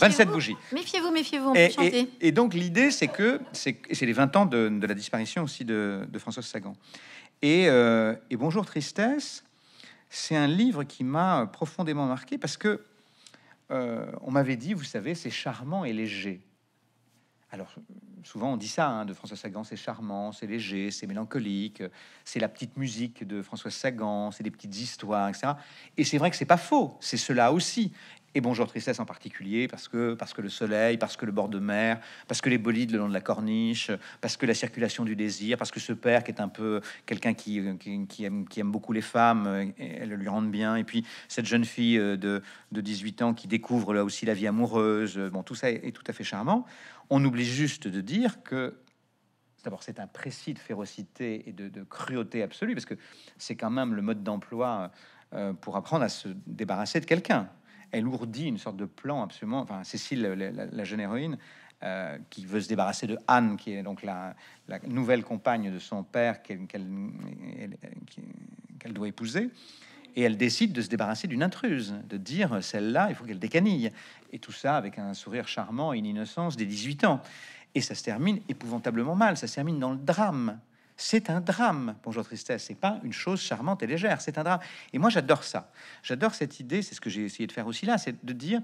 27 euh, bougies. Méfiez-vous, méfiez-vous, on et, Et, donc, l'idée, c'est que c'est les 20 ans de, la disparition aussi de, François Sagan. Euh, et Bonjour Tristesse c'est un livre qui m'a profondément marqué parce que euh, on m'avait dit, vous savez, c'est charmant et léger. Alors, souvent on dit ça hein, de François Sagan, c'est charmant, c'est léger, c'est mélancolique, c'est la petite musique de François Sagan, c'est des petites histoires, etc. Et c'est vrai que c'est pas faux, c'est cela aussi et Bonjour Tristesse en particulier, parce que, parce que le soleil, parce que le bord de mer, parce que les bolides le long de la corniche, parce que la circulation du désir, parce que ce père qui est un peu quelqu'un qui, qui, aime, qui aime beaucoup les femmes, euh, elle lui rend bien, et puis cette jeune fille euh, de, 18 ans qui découvre là aussi la vie amoureuse, euh, bon, tout ça est tout à fait charmant. On oublie juste de dire que D'abord, c'est un précis de férocité et de, cruauté absolue, parce que c'est quand même le mode d'emploi pour apprendre à se débarrasser de quelqu'un elle ourdit une sorte de plan absolument. Enfin, Cécile, la, jeune héroïne, euh, qui veut se débarrasser de Anne, qui est donc la, nouvelle compagne de son père qu'elle doit épouser. Et elle décide de se débarrasser d'une intruse, de dire celle-là, il faut qu'elle décanille. Et tout ça avec un sourire charmant et une innocence des 18 ans. Et ça se termine épouvantablement mal, ça se termine dans le drame c'est un drame. Bonjour tristesse, c'est pas une chose charmante et légère, c'est un drame. Et moi j'adore ça. J'adore cette idée, c'est ce que j'ai essayé de faire aussi là, c'est de dire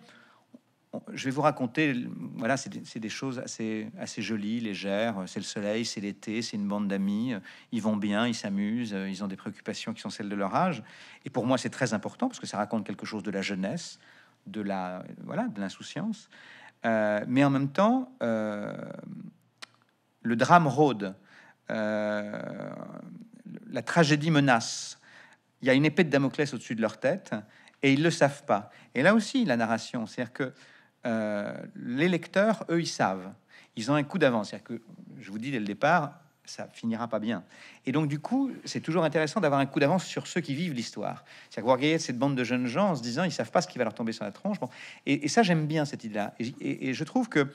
je vais vous raconter, voilà, c'est des, choses assez, assez jolies, légères. C'est le soleil, c'est l'été, c'est une bande d'amis. Ils vont bien, ils s'amusent, ils ont des préoccupations qui sont celles de leur âge. Et pour moi, c'est très important parce que ça raconte quelque chose de la jeunesse, de la, voilà, de l'insouciance. Euh, mais en même temps, euh, le drame rôde. Euh, la tragédie menace. Il y a une épée de Damoclès au-dessus de leur tête et ils le savent pas. Et là aussi, la narration, c'est-à-dire que euh, les lecteurs, eux, ils savent. Ils ont un coup d'avance. C'est-à-dire que, je vous dis dès le départ, ça finira pas bien. Et donc, du coup, c'est toujours intéressant d'avoir un coup d'avance sur ceux qui vivent l'histoire. C'est-à-dire que vous cette bande de jeunes gens en se disant, ils savent pas ce qui va leur tomber sur la tronche. Et, ça, j'aime bien cette idée-là. et, je trouve que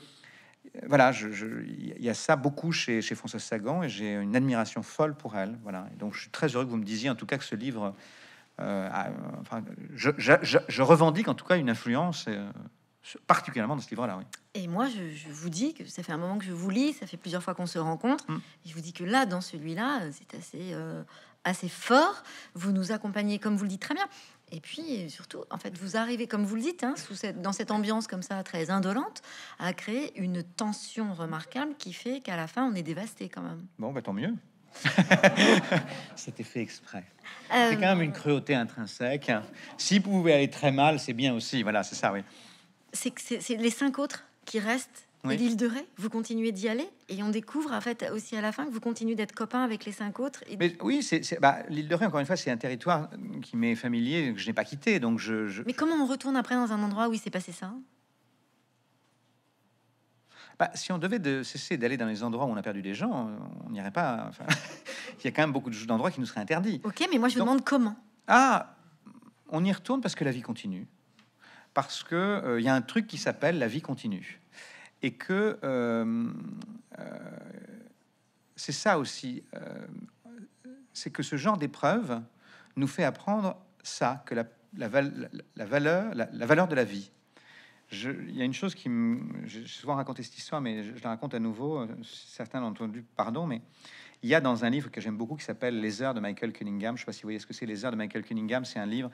voilà, il y a ça beaucoup chez, François Françoise Sagan et j'ai une admiration folle pour elle. Voilà. donc je suis très heureux que vous me disiez en tout cas que ce livre, euh, je, revendique en tout cas une influence. Euh, particulièrement dans ce livre-là. Oui. Et moi, je, vous dis que ça fait un moment que je vous lis, ça fait plusieurs fois qu'on se rencontre. Hum. je vous dis que là, dans celui-là, euh, c'est assez, assez fort. Vous nous accompagnez, comme vous le dites très bien. Et puis surtout, en fait, vous arrivez, comme vous le dites, hein, sous dans cette ambiance comme ça très indolente, à créer une tension remarquable qui fait qu'à la fin, on est dévasté quand même. Bon, bah, tant mieux. C'était fait exprès. C'est quand même euh, une cruauté intrinsèque. Si vous pouvez aller très mal, c'est bien aussi. Voilà, c'est ça, oui. C'est les cinq autres qui restent l'île de Ré. Vous continuez d'y aller et on découvre en fait aussi à la fin que vous continuez d'être copain avec les cinq autres. Mais oui, c'est bah, l'île de Ré. Encore une fois, c'est un territoire qui m'est familier que je n'ai pas quitté. Donc je, Mais comment on retourne après dans un endroit où il s'est passé ça bah, si on devait de cesser d'aller dans les endroits où on a perdu des gens, on n'irait pas. il y a quand même beaucoup d'endroits qui nous seraient interdits. Ok, mais moi je demande comment. Ah, on y retourne parce que la vie continue. Parce qu'il euh, y a un truc qui s'appelle la vie continue et que euh, euh, c'est ça aussi, euh, c'est que ce genre d'épreuve nous fait apprendre ça, que la, la, la valeur, la, valeur de la vie. Je, il y a une chose qui me. J'ai souvent raconté cette histoire, mais je, la raconte à nouveau. Certains l'ont entendu, pardon, mais il y a dans un livre que j'aime beaucoup qui s'appelle Les heures de Michael Cunningham. Je ne sais pas si vous voyez ce que c'est. Les heures de Michael Cunningham, c'est un livre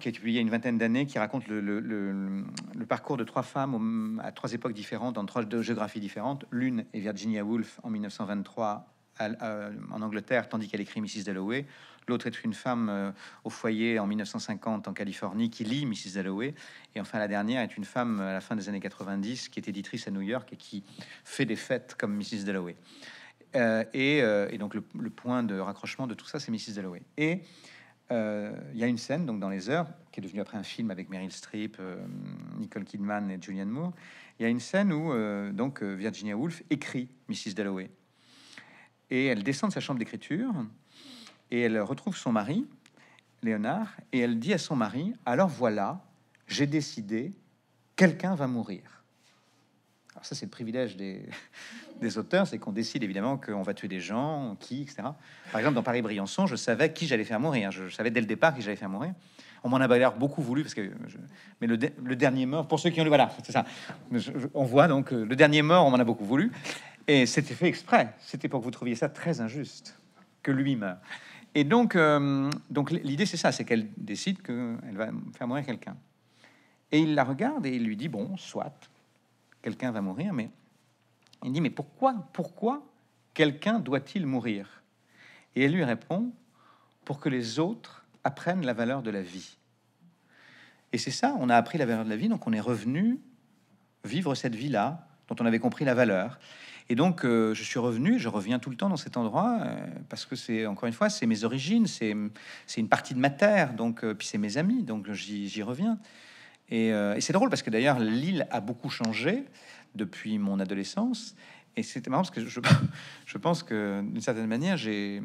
qui a publié il y a une vingtaine d'années, qui raconte le, parcours de trois femmes à trois époques différentes, dans trois géographies différentes. L'une est Virginia Woolf en 1923 en Angleterre, tandis qu'elle écrit Mrs. Dalloway. L'autre est une femme euh, au foyer en 1950 en Californie qui lit Mrs. Dalloway. Et enfin, la dernière est une femme à la fin des années 90 qui est éditrice à New York et qui fait des fêtes comme Mrs. Dalloway. Euh, et, euh, et, donc, le, point de raccrochement de tout ça, c'est Mrs. Dalloway. Et euh, il y a une scène donc dans les heures qui est devenue après un film avec Meryl Streep, euh, Nicole Kidman et Julianne Moore. Il y a une scène où euh, donc Virginia Woolf écrit Mrs. Dalloway et elle descend de sa chambre d'écriture et elle retrouve son mari, Léonard, et elle dit à son mari Alors voilà, j'ai décidé, quelqu'un va mourir. Alors ça, c'est le privilège des, auteurs, c'est qu'on décide évidemment qu'on va tuer des gens, qui, etc. Par exemple, dans Paris-Briançon, je savais qui j'allais faire mourir. Je, savais dès le départ qui j'allais faire mourir. On m'en a d'ailleurs beaucoup voulu, parce que je, mais le, dernier mort, pour ceux qui ont lu, voilà, c'est ça. on voit donc euh, le dernier mort, on m'en a beaucoup voulu. Et c'était fait exprès. C'était pour que vous trouviez ça très injuste, que lui meure. Et donc, euh, donc l'idée, c'est ça, c'est qu'elle décide qu'elle va faire mourir quelqu'un. Et il la regarde et il lui dit, bon, soit, quelqu'un va mourir, mais il dit, mais pourquoi, pourquoi quelqu'un doit-il mourir Et elle lui répond, pour que les autres apprennent la valeur de la vie. Et c'est ça, on a appris la valeur de la vie, donc on est revenu vivre cette vie-là, dont on avait compris la valeur. Et donc, euh, je suis revenu, je reviens tout le temps dans cet endroit, euh, parce que c'est, encore une fois, c'est mes origines, c'est, une partie de ma terre, donc, euh, puis c'est mes amis, donc j'y reviens. Euh, et, c'est drôle parce que d'ailleurs, l'île a beaucoup changé depuis mon adolescence. Et c'était marrant parce que je, je pense que d'une certaine manière, j'ai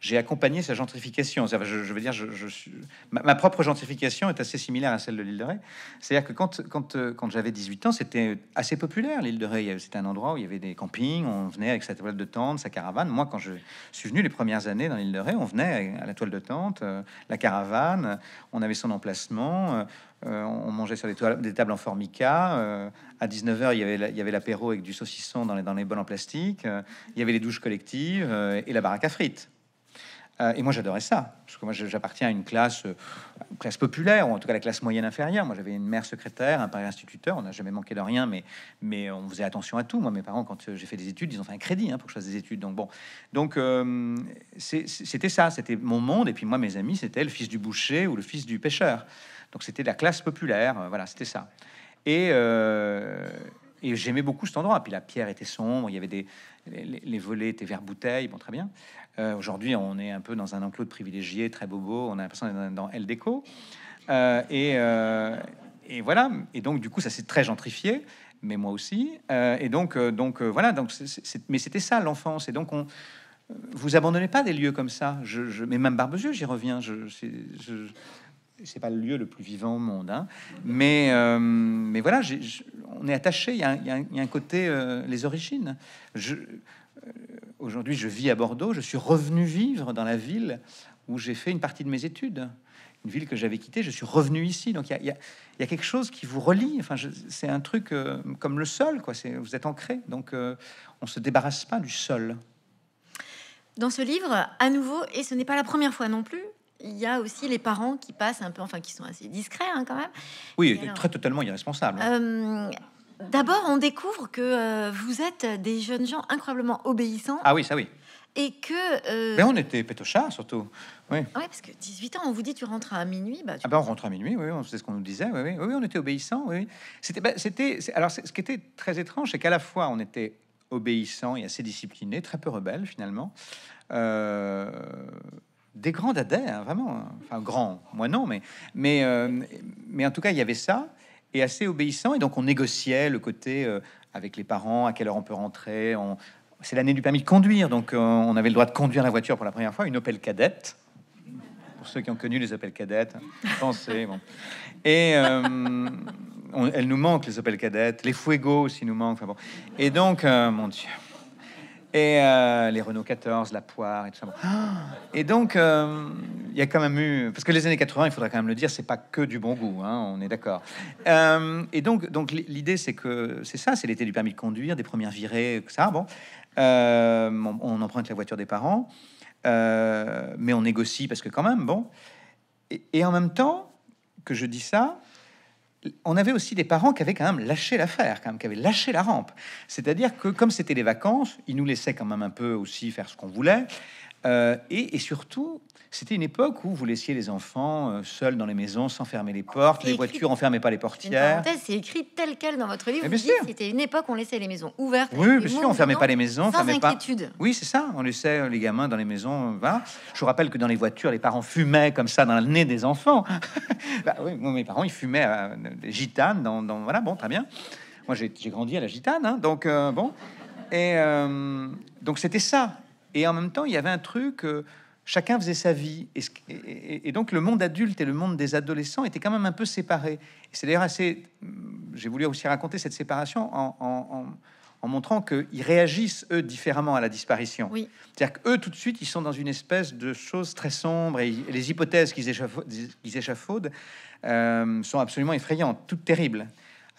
j'ai accompagné sa gentrification. Je, veux dire, je, suis... ma, propre gentrification est assez similaire à celle de l'île de Ré. C'est-à-dire que quand, euh, j'avais 18 ans, c'était assez populaire l'île de Ré. C'était un endroit où il y avait des campings, on venait avec sa toile de tente, sa caravane. Moi, quand je suis venu les premières années dans l'île de Ré, on venait à la toile de tente, euh, la caravane, euh, on avait son emplacement. on mangeait sur des, tables en formica. à 19h, il y avait l'apéro avec du saucisson dans les, bols en plastique. il y avait les douches collectives et la baraque à frites. Euh, et moi, j'adorais ça. Parce que moi, j'appartiens à une classe, euh, presque populaire, ou en tout cas la classe moyenne inférieure. Moi, j'avais une mère secrétaire, un père instituteur. On n'a jamais manqué de rien, mais, mais on faisait attention à tout. Moi, mes parents, quand euh, j'ai fait des études, ils ont fait un crédit hein, pour que je fasse des études. Donc, bon. Donc, c'était ça. C'était mon monde. Et puis, moi, mes amis, c'était le fils du boucher ou le fils du pêcheur. Donc, c'était la classe populaire. voilà, c'était ça. Et. Et j'aimais beaucoup cet endroit. Puis la pierre était sombre, il y avait des les, volets étaient vers bouteille, bon très bien. Euh, aujourd'hui, on est un peu dans un enclos de privilégiés, très bobo. On a l'impression d'être dans El Déco. Euh, et, euh, et, voilà. Et donc du coup, ça s'est très gentrifié, mais moi aussi. et donc donc voilà. Donc mais c'était ça l'enfance. Et donc on vous abandonnez pas des lieux comme ça. Je, je mais même Barbezieux, j'y reviens. je, je c'est pas le lieu le plus vivant au monde, hein. mais, euh, mais voilà, on est attaché. Il y, a un côté, euh, les origines. je euh, Aujourd'hui, je vis à Bordeaux, je suis revenu vivre dans la ville où j'ai fait une partie de mes études, une ville que j'avais quittée, je suis revenu ici. Donc il y, y a, quelque chose qui vous relie. Enfin, c'est un truc comme le sol, quoi. Vous êtes ancré, donc on se débarrasse pas du sol. Dans ce livre, à nouveau, et ce n'est pas la première fois non plus, il y a aussi les parents qui passent un peu, enfin qui sont assez discrets hein, quand même. Oui, très totalement irresponsable. Hein. Euh, d'abord, on découvre que euh, vous êtes des jeunes gens incroyablement obéissants. Ah oui, ça oui. Et que. Euh, Mais on était pétochards surtout. Oui. Ah parce que 18 ans, on vous dit tu rentres à minuit. Bah, ah ben, on rentre à minuit, oui, c'est ce qu'on nous disait. Oui, oui, oui, on était obéissants. Oui. C'était, bah, c'était, alors, ce qui était très étrange, c'est qu'à la fois, on était obéissant et assez discipliné, très peu rebelle finalement. Euh, des grands dadais, hein, vraiment. Hein. Enfin, grands, moi non, mais, mais, euh, mais en tout cas, il y avait ça, et assez obéissant. Et donc, on négociait le côté euh, avec les parents, à quelle heure on peut rentrer. C'est l'année du permis de conduire, donc euh, on avait le droit de conduire la voiture pour la première fois, une Opel Cadette. Pour ceux qui ont connu les Opel Cadettes, hein, pensez. Et elle nous manque, les Opel Cadettes. Les Fuego aussi nous manquent. bon. Et donc, mon Dieu. Et euh, les Renault 14, la poire et tout ça. Ah. Et donc, euh, il y a quand même eu. Parce que les années 80, il faudrait quand même le dire, c'est pas que du bon goût, hein, on est d'accord. Euh, et donc, donc l'idée, c'est que c'est ça, c'est l'été du permis de conduire, des premières virées, ça. Bon, on, on, emprunte la voiture des parents, mais on négocie parce que, quand même, bon. et en même temps que je dis ça, on avait aussi des parents qui avaient quand même lâché l'affaire, quand même, qui avaient lâché la rampe. C'est-à-dire que comme c'était les vacances, ils nous laissaient quand même un peu aussi faire ce qu'on voulait. Euh, et, surtout, c'était une époque où vous laissiez les enfants euh, seuls dans les maisons sans fermer les portes, les écrit... voitures fermait pas les portières. C'est écrit tel quel dans votre livre. C'était une époque où on laissait les maisons ouvertes. Oui, on fermait pas les maisons. Sans inquiétude. Oui, c'est ça, on laissait les gamins dans les maisons. Je vous rappelle que dans les voitures, les parents fumaient comme ça dans le nez des enfants. Bah oui, mes parents, ils fumaient euh, des gitanes. Dans, Voilà, bon, très bien. Moi, j'ai grandi à la gitane, hein, donc bon. Et donc c'était ça. Et en même temps, il y avait un truc, euh, chacun faisait sa vie. Et, donc le monde adulte et le monde des adolescents étaient quand même un peu séparés. C'est d'ailleurs assez... Hum, j'ai voulu aussi raconter cette séparation en, montrant qu'ils réagissent, eux, différemment à la disparition. C'est-à-dire qu'eux, tout de suite, ils sont dans une espèce de chose très sombre et les hypothèses qu'ils échafaudent, euh, sont absolument effrayantes, toutes terribles.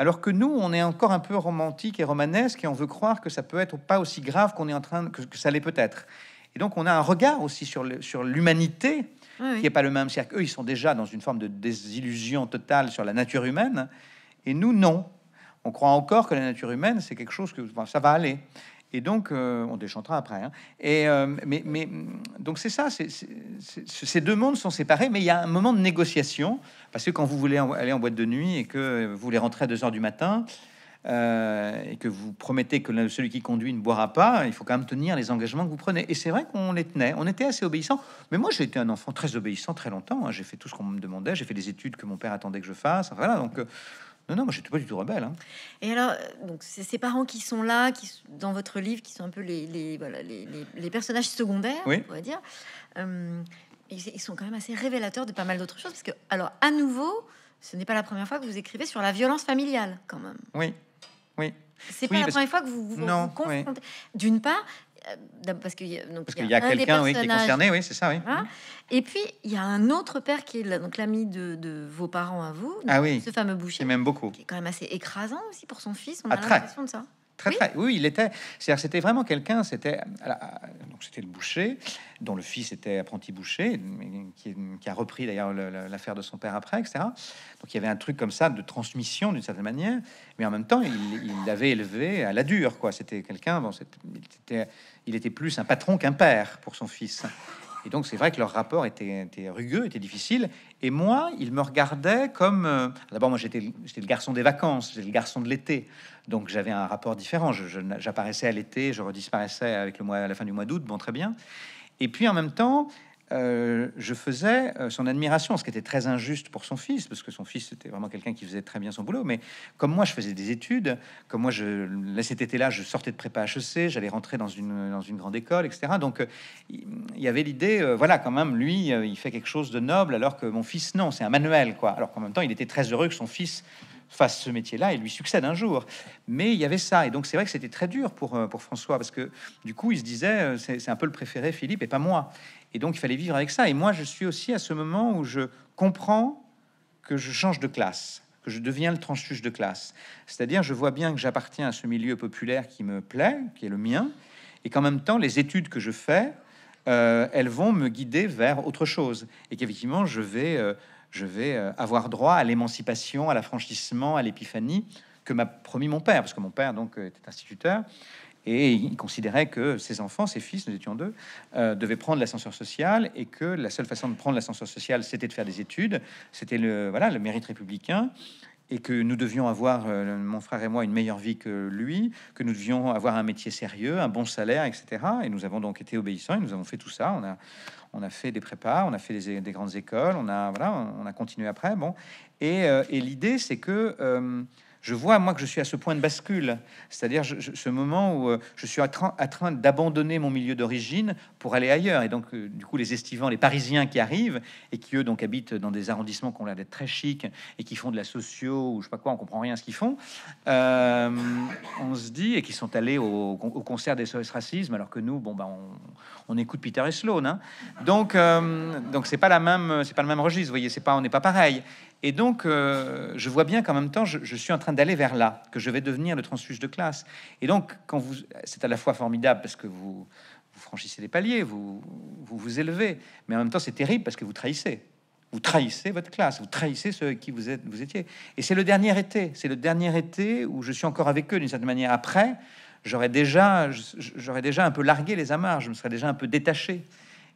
Alors que nous, on est encore un peu romantique et romanesque et on veut croire que ça peut être pas aussi grave qu'on est en train que, ça l'est peut-être. Et donc, on a un regard aussi sur l'humanité sur l'humanité qui n'est pas le même. cest eux, ils sont déjà dans une forme de désillusion totale sur la nature humaine et nous, non. On croit encore que la nature humaine, c'est quelque chose que ça va aller. Et donc, euh, on déchantera après. Hein. Et, euh, mais, mais, donc, c'est ça. ces deux mondes sont séparés, mais il y a un moment de négociation. Parce que quand vous voulez aller en boîte de nuit et que vous voulez rentrer à 2 heures du matin euh, et que vous promettez que celui qui conduit ne boira pas, il faut quand même tenir les engagements que vous prenez. Et c'est vrai qu'on les tenait. On était assez obéissant. Mais moi, j'ai été un enfant très obéissant très longtemps. Hein. J'ai fait tout ce qu'on me demandait. J'ai fait les études que mon père attendait que je fasse. Voilà. Donc. Non, non, moi, je pas du tout rebelle. Hein. Et alors, euh, donc, ces parents qui sont là, qui dans votre livre, qui sont un peu les, les, voilà, les, personnages secondaires, on va dire. Euh, ils sont quand même assez révélateurs de pas mal d'autres choses, parce que, alors, à nouveau, ce n'est pas la première fois que vous écrivez sur la violence familiale, quand même. Oui, oui. C'est pas la première fois que vous vous, confrontez. D'une part, euh, parce qu'il y a, quelqu'un qui est concerné, oui, c'est ça, oui. Mhm. Et puis il y a un autre père qui est donc l'ami de, de, vos parents à vous, ah oui, ce fameux boucher, qui même beaucoup, qui est quand même assez écrasant aussi pour son fils. On a ah, très l'impression de ça oui. il était. C'est-à-dire, c'était vraiment quelqu'un. C'était euh, donc c'était le boucher, dont le fils était apprenti boucher, qui, a repris d'ailleurs l'affaire de son père après, etc. Donc il y avait un truc comme ça de transmission d'une certaine manière, mais en même temps, il, l'avait élevé à la dure, quoi. C'était quelqu'un. Bon, il était plus un patron qu'un père pour son fils. Et donc, c'est vrai que leur rapport était, rugueux, était difficile. Et moi, il me regardait comme. Euh, d'abord, moi, j'étais le garçon des vacances, j'étais le garçon de l'été. Donc j'avais un rapport différent. J'apparaissais à l'été, je redisparaissais avec le mois, à la fin du mois d'août, bon très bien. Et puis en même temps, euh, je faisais euh, son admiration, ce qui était très injuste pour son fils, parce que son fils était vraiment quelqu'un qui faisait très bien son boulot. Mais comme moi, je faisais des études, comme moi, je, cet été-là, je sortais de prépa HEC, j'allais rentrer dans une, dans une grande école, etc. Donc euh, il y avait l'idée, voilà, quand même, lui, il fait quelque chose de noble, alors que mon fils, non, c'est un manuel, quoi. Alors qu'en même temps, il était très heureux que son fils fasse ce métier-là il lui succède un jour. Mais il y avait ça. Et donc, c'est vrai que c'était très dur pour, euh, pour François, parce que du coup, il se disait, euh, c'est un peu le préféré, Philippe, et pas moi. Et donc, il fallait vivre avec ça. Et moi, je suis aussi à ce moment où je comprends que je change de classe, que je deviens le transfuge de classe. C'est-à-dire, je vois bien que j'appartiens à ce milieu populaire qui me plaît, qui est le mien, et qu'en même temps, les études que je fais, euh, elles vont me guider vers autre chose. Et qu'effectivement, je vais je vais euh, avoir droit à l'émancipation, à l'affranchissement, à l'épiphanie que m'a promis mon père, parce que mon père donc euh, était instituteur. Et il considérait que ses enfants, ses fils, nous étions deux, euh, devaient prendre l'ascenseur social et que la seule façon de prendre l'ascenseur social, c'était de faire des études. C'était le, voilà, le mérite républicain et que nous devions avoir, euh, mon frère et moi, une meilleure vie que lui, que nous devions avoir un métier sérieux, un bon salaire, etc. Et nous avons donc été obéissants et nous avons fait tout ça. On a, fait des prépas, on a fait des, grandes écoles, on a, continué après. Bon, et, euh, l'idée, c'est que euh, je vois, moi, que je suis à ce point de bascule, c'est-à-dire ce moment où je suis en train d'abandonner mon milieu d'origine pour aller ailleurs. Et donc, euh, du coup, les estivants, les Parisiens qui arrivent et qui, eux, donc, habitent dans des arrondissements qu'on l'air d'être très chic et qui font de la socio ou je sais pas quoi, on comprend rien ce qu'ils font, euh, on se dit, et qui sont allés au, au, concert des SOS Racisme, alors que nous, bon, bah, on, on écoute Peter et Sloan. Hein. Donc, euh, donc c'est pas la même, c'est pas le même registre, vous voyez, c'est pas, on n'est pas pareil. Et donc, je vois bien qu'en même temps, je, je, suis en train d'aller vers là, que je vais devenir le transfuge de classe. Et donc, quand vous, c'est à la fois formidable parce que vous, franchissez les paliers, vous, vous élevez. Mais en même temps, c'est terrible parce que vous trahissez. Vous trahissez votre classe, vous trahissez ceux qui vous, êtes, vous étiez. Et c'est le dernier été. C'est le dernier été où je suis encore avec eux d'une certaine manière. Après, j'aurais déjà, j'aurais déjà un peu largué les amarres, je me serais déjà un peu détaché.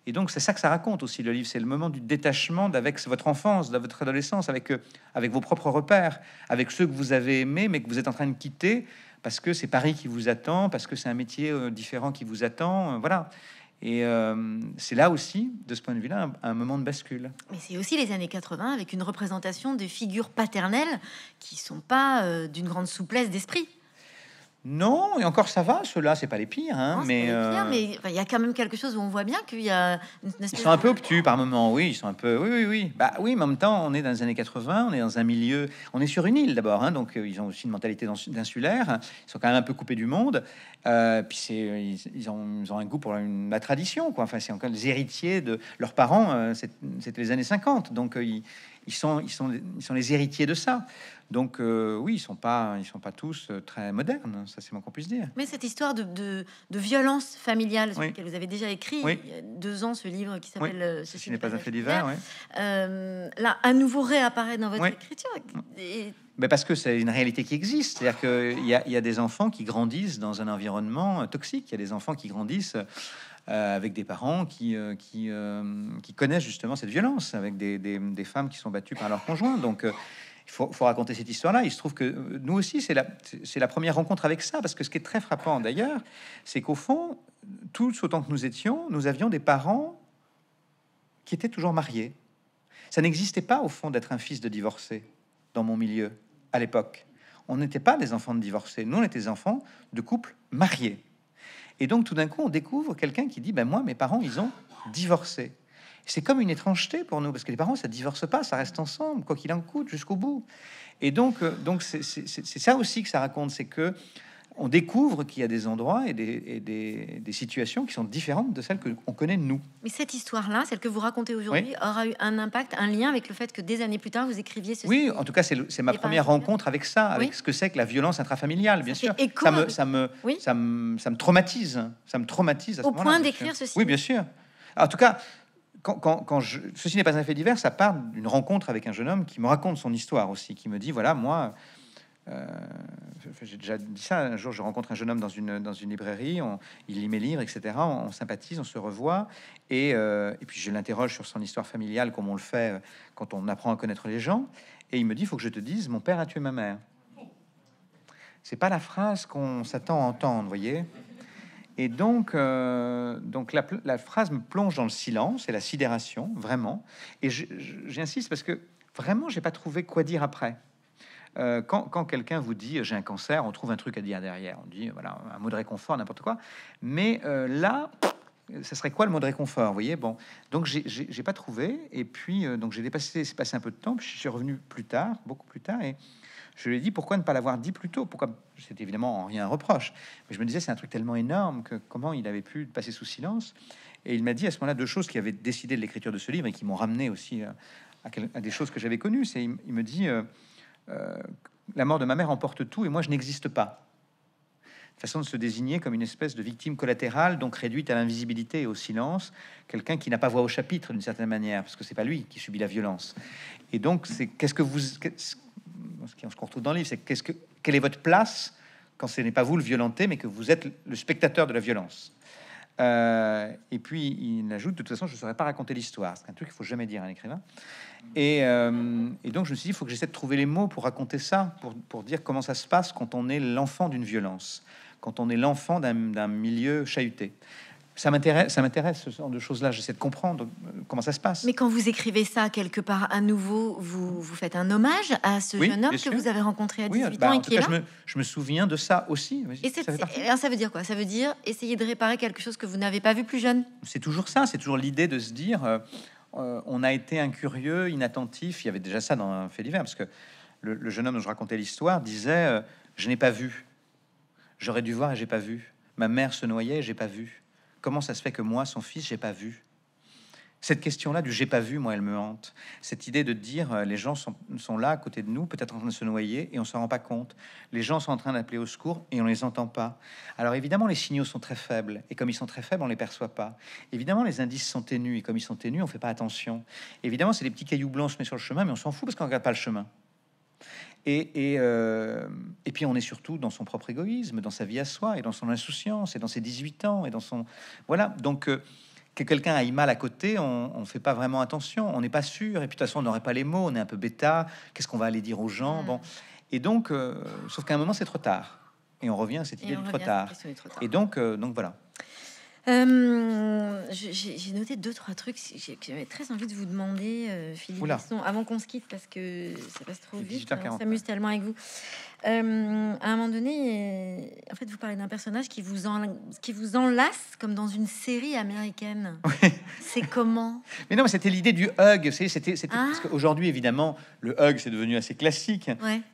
Et donc, c'est ça que ça raconte aussi le livre. C'est le moment du détachement avec votre enfance, de votre adolescence, avec, euh, avec vos propres repères, avec ceux que vous avez aimés, mais que vous êtes en train de quitter parce que c'est Paris qui vous attend, parce que c'est un métier euh, différent qui vous attend. Euh, voilà. Et euh, c'est là aussi, de ce point de vue-là, un, moment de bascule. Mais c'est aussi les années 80 avec une représentation de figures paternelles qui sont pas d'une grande souplesse d'esprit. Non, et encore ça va, ceux-là, c'est pas les pires. Hein, mais euh, il y a quand même quelque chose où on voit bien qu'il y a. ils sont un peu obtus par moment, oui, ils sont un peu. Oui, oui, oui. Bah oui, mais en même temps, on est dans les années 80, on est dans un milieu. On est sur une île d'abord, hein, donc euh, ils ont aussi une mentalité d'insulaire, hein. ils sont quand même un peu coupés du monde. Euh, puis ils, ont, un goût pour une, la tradition, quoi. Enfin, c'est encore les héritiers de leurs parents, c'était les années 50, donc ils, ils, sont, ils, sont, ils sont les héritiers de ça. Donc euh, oui, ils sont pas, ils sont pas tous euh, très modernes, hein, ça c'est moins qu'on puisse dire. Mais cette histoire de, violence familiale sur vous avez déjà écrit il y a deux ans ce livre qui s'appelle euh, ce Ceci n'est pas un fait divers, là à nouveau réapparaît dans votre écriture. Mais parce que c'est une réalité qui existe. C'est-à-dire qu'il y, y, a des enfants qui grandissent dans un environnement toxique. Il y a des enfants qui grandissent avec des parents qui, qui, connaissent justement cette violence, avec des, femmes qui sont battues par leurs conjoints. Donc il faut, raconter cette histoire-là. Il se trouve que euh, nous aussi, c'est la, première rencontre avec ça, parce que ce qui est très frappant d'ailleurs, c'est qu'au fond, tous autant que nous étions, nous avions des parents qui étaient toujours mariés. Ça n'existait pas au fond d'être un fils de divorcé dans mon milieu à l'époque. On n'était pas des enfants de divorcés, nous on était des enfants de couples mariés. Et donc tout d'un coup, on découvre quelqu'un qui dit "Ben moi mes parents, ils ont divorcé." C'est comme une étrangeté pour nous, parce que les parents, ça divorce pas, ça reste ensemble, quoi qu'il en coûte, jusqu'au bout. Et donc, euh, donc c'est ça aussi que ça raconte, c'est que on découvre qu'il y a des endroits et des, des, situations qui sont différentes de celles qu'on connaît nous. Mais cette histoire-là, celle que vous racontez aujourd'hui, aura eu un impact, un lien avec le fait que des années plus tard, vous écriviez ce. Oui, en tout cas, c'est ma première rencontre avec ça, avec ce que c'est que la violence intrafamiliale, bien sûr. Et ça, me, ça, me, oui. ça, me, ça, me, traumatise, ça me traumatise à Au point d'écrire ceci. Oui, bien sûr. en tout cas, quand, quand, ceci n'est pas un fait divers, ça part d'une rencontre avec un jeune homme qui me raconte son histoire aussi, qui me dit voilà, moi, euh, j'ai déjà dit ça. Un jour, je rencontre un jeune homme dans une, dans une librairie, on, il lit mes livres, etc. On, sympathise, on se revoit, et, euh, et puis je l'interroge sur son histoire familiale, comme on le fait euh, quand on apprend à connaître les gens. Et il me dit il faut que je te dise, mon père a tué ma mère. C'est pas la phrase qu'on s'attend à entendre, voyez. Et donc, euh, donc la, phrase me plonge dans le silence et la sidération, vraiment. Et j'insiste parce que vraiment, j'ai pas trouvé quoi dire après. Euh, quand, quelqu'un vous dit j'ai un cancer, on trouve un truc à dire derrière. On dit voilà un mot de réconfort, n'importe quoi. Mais euh, là, ça serait quoi le mot de réconfort, vous voyez Bon, donc j'ai pas trouvé, et puis euh, donc j'ai dépassé, c'est passé un peu de temps, puis je suis revenu plus tard, beaucoup plus tard, et je lui ai dit pourquoi ne pas l'avoir dit plus tôt Pourquoi C'est évidemment rien un reproche, mais je me disais c'est un truc tellement énorme que comment il avait pu passer sous silence Et il m'a dit à ce moment-là deux choses qui avaient décidé de l'écriture de ce livre et qui m'ont ramené aussi euh, à, des choses que j'avais connues. C'est il, me dit euh, la mort de ma mère emporte tout et moi je n'existe pas façon de se désigner comme une espèce de victime collatérale, donc réduite à l'invisibilité et au silence, quelqu'un qui n'a pas voix au chapitre d'une certaine manière, parce que c'est pas lui qui subit la violence. Et donc, c'est qu'est-ce que vous, ce qu'on retrouve dans le livre, c'est qu'est-ce que quelle est votre place quand ce n'est pas vous le violenté, mais que vous êtes le spectateur de la violence. Euh, et puis il ajoute, de toute façon, je ne saurais pas raconter l'histoire. C'est un truc qu'il faut jamais dire à un écrivain. Et, euh, et, donc je me suis dit, il faut que j'essaie de trouver les mots pour raconter ça, pour, pour dire comment ça se passe quand on est l'enfant d'une violence quand on est l'enfant d'un milieu chahuté. Ça m'intéresse, ça m'intéresse ce genre de choses-là. J'essaie de comprendre euh, comment ça se passe. Mais quand vous écrivez ça quelque part à nouveau, vous, vous faites un hommage à ce jeune homme que vous avez rencontré à 18 bah, ans et qui est là. Je me, souviens de ça aussi. Et eh ça, veut dire quoi Ça veut dire essayer de réparer quelque chose que vous n'avez pas vu plus jeune. C'est toujours ça. C'est toujours l'idée de se dire euh, euh, on a été incurieux, inattentif. Il y avait déjà ça dans un fait divers parce que le, jeune homme dont je racontais l'histoire disait je n'ai pas vu. J'aurais dû voir et j'ai pas vu. Ma mère se noyait et j'ai pas vu. Comment ça se fait que moi, son fils, j'ai pas vu cette question-là du j'ai pas vu, moi, elle me hante. Cette idée de dire euh, les gens sont, là à côté de nous, peut-être en train de se noyer et on s'en rend pas compte. Les gens sont en train d'appeler au secours et on les entend pas. Alors évidemment, les signaux sont très faibles et comme ils sont très faibles, on les perçoit pas. Évidemment, les indices sont ténus et comme ils sont ténus, on ne fait pas attention. Évidemment, c'est des petits cailloux blancs mettent sur le chemin, mais on s'en fout parce qu'on regarde pas le chemin. Et, euh, et, puis on est surtout dans son propre égoïsme, dans sa vie à soi, et dans son insouciance, et dans ses 18 ans, et dans son... Voilà, donc euh, que quelqu'un aille mal à côté, on ne fait pas vraiment attention, on n'est pas sûr, et puis de toute façon on n'aurait pas les mots, on est un peu bêta, qu'est-ce qu'on va aller dire aux gens mm. Bon, et donc, euh, sauf qu'à un moment c'est trop tard, et on revient à cette idée trop, tard. trop tard. Et donc, donc voilà. Euh, j'ai noté deux, trois trucs que j'avais très envie de vous demander, euh, Philippe, avant qu'on se quitte, parce que ça passe trop vite. Hein, on s'amuse tellement avec vous. Euh, à un moment donné, en fait, vous parlez d'un personnage qui vous, qui vous enlace comme dans une série américaine. C'est comment Mais non, c'était l'idée du hug. C'était ah. parce qu'aujourd'hui, évidemment, le hug, c'est devenu assez classique.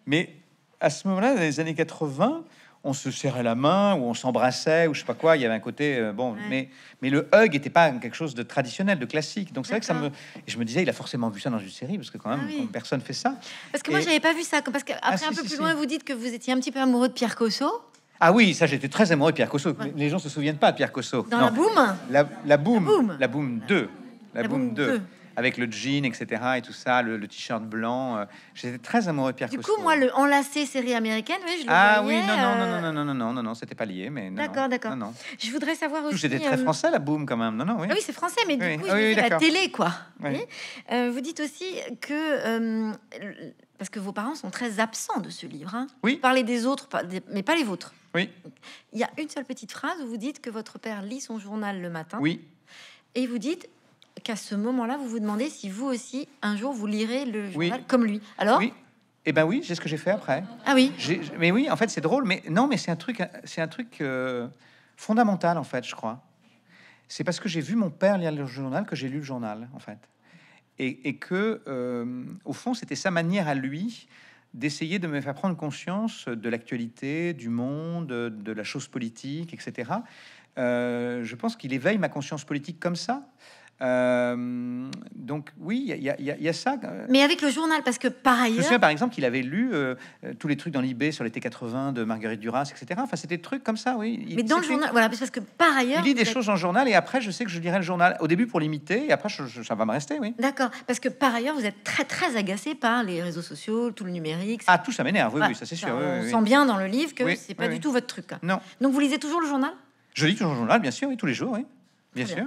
Mais à ce moment-là, dans les années 80, on se serrait la main ou on s'embrassait ou je sais pas quoi. Il y avait un côté euh, bon, mais mais le hug n'était pas quelque chose de traditionnel, de classique. Donc c'est vrai que ça me, je me disais, il a forcément vu ça dans une série parce que quand même ah personne fait ça. Parce que moi j'avais pas vu ça. Parce qu'après ah, un peu plus loin, vous dites que vous étiez un petit peu amoureux de Pierre Cosso. Ah oui, ça j'étais très amoureux de Pierre Cosso. Les gens se souviennent pas de Pierre Cosso. Dans la boum La, la La boom. 2. La, 2 avec le jean, etc. et tout ça, le, t-shirt blanc. Euh, j'étais très amoureux de Pierre Du coup, moi, le enlacé série américaine, oui, je le Ah oui, non, non, non, euh. non, non, non, non, non, non, c'était pas lié, mais D'accord, d'accord. Non, non. Je voudrais savoir aussi. J'étais très euh, français, la boum, quand même. Non, non, oui. Ah oui, c'est français, mais du coup, ah je oui, la télé, quoi. vous dites aussi que parce que vos parents sont très absents de ce livre. Hein. Oui. Parler des autres, mais pas les vôtres. Oui. Il y a une seule petite phrase où vous dites que votre père lit son journal le matin. Oui. Et vous dites qu'à ce moment-là, vous vous demandez si vous aussi, un jour, vous lirez le journal comme lui. Alors oui. Eh ben oui, c'est ce que j'ai fait après. Ah oui. Mais oui, en fait, c'est drôle. Mais non, mais c'est un truc, c'est un truc euh, fondamental en fait, je crois. C'est parce que j'ai vu mon père lire le journal que j'ai lu le journal en fait, et, et que euh, au fond, c'était sa manière à lui d'essayer de me faire prendre conscience de l'actualité, du monde, de la chose politique, etc. Euh, je pense qu'il éveille ma conscience politique comme ça. Euh, donc oui, il y, a ça. Mais avec le journal, parce que par ailleurs... Je me souviens par exemple qu'il avait lu euh, tous les trucs dans l'IB sur l'été 80 de Marguerite Duras, etc. Enfin, c'était des trucs comme ça, oui. mais dans le journal, voilà, parce que par ailleurs... Il lit des choses choses en journal et après, je sais que je lirai le journal. Au début pour l'imiter et après, ça va me rester, oui. D'accord, parce que par ailleurs, vous êtes très, très agacé par les réseaux sociaux, tout le numérique. Ah, tout ça m'énerve, oui, oui, ça c'est sûr. on sent bien dans le livre que c'est pas du tout votre truc. Non. Donc vous lisez toujours le journal Je lis toujours le journal, bien sûr, oui, tous les jours, oui. bien. sûr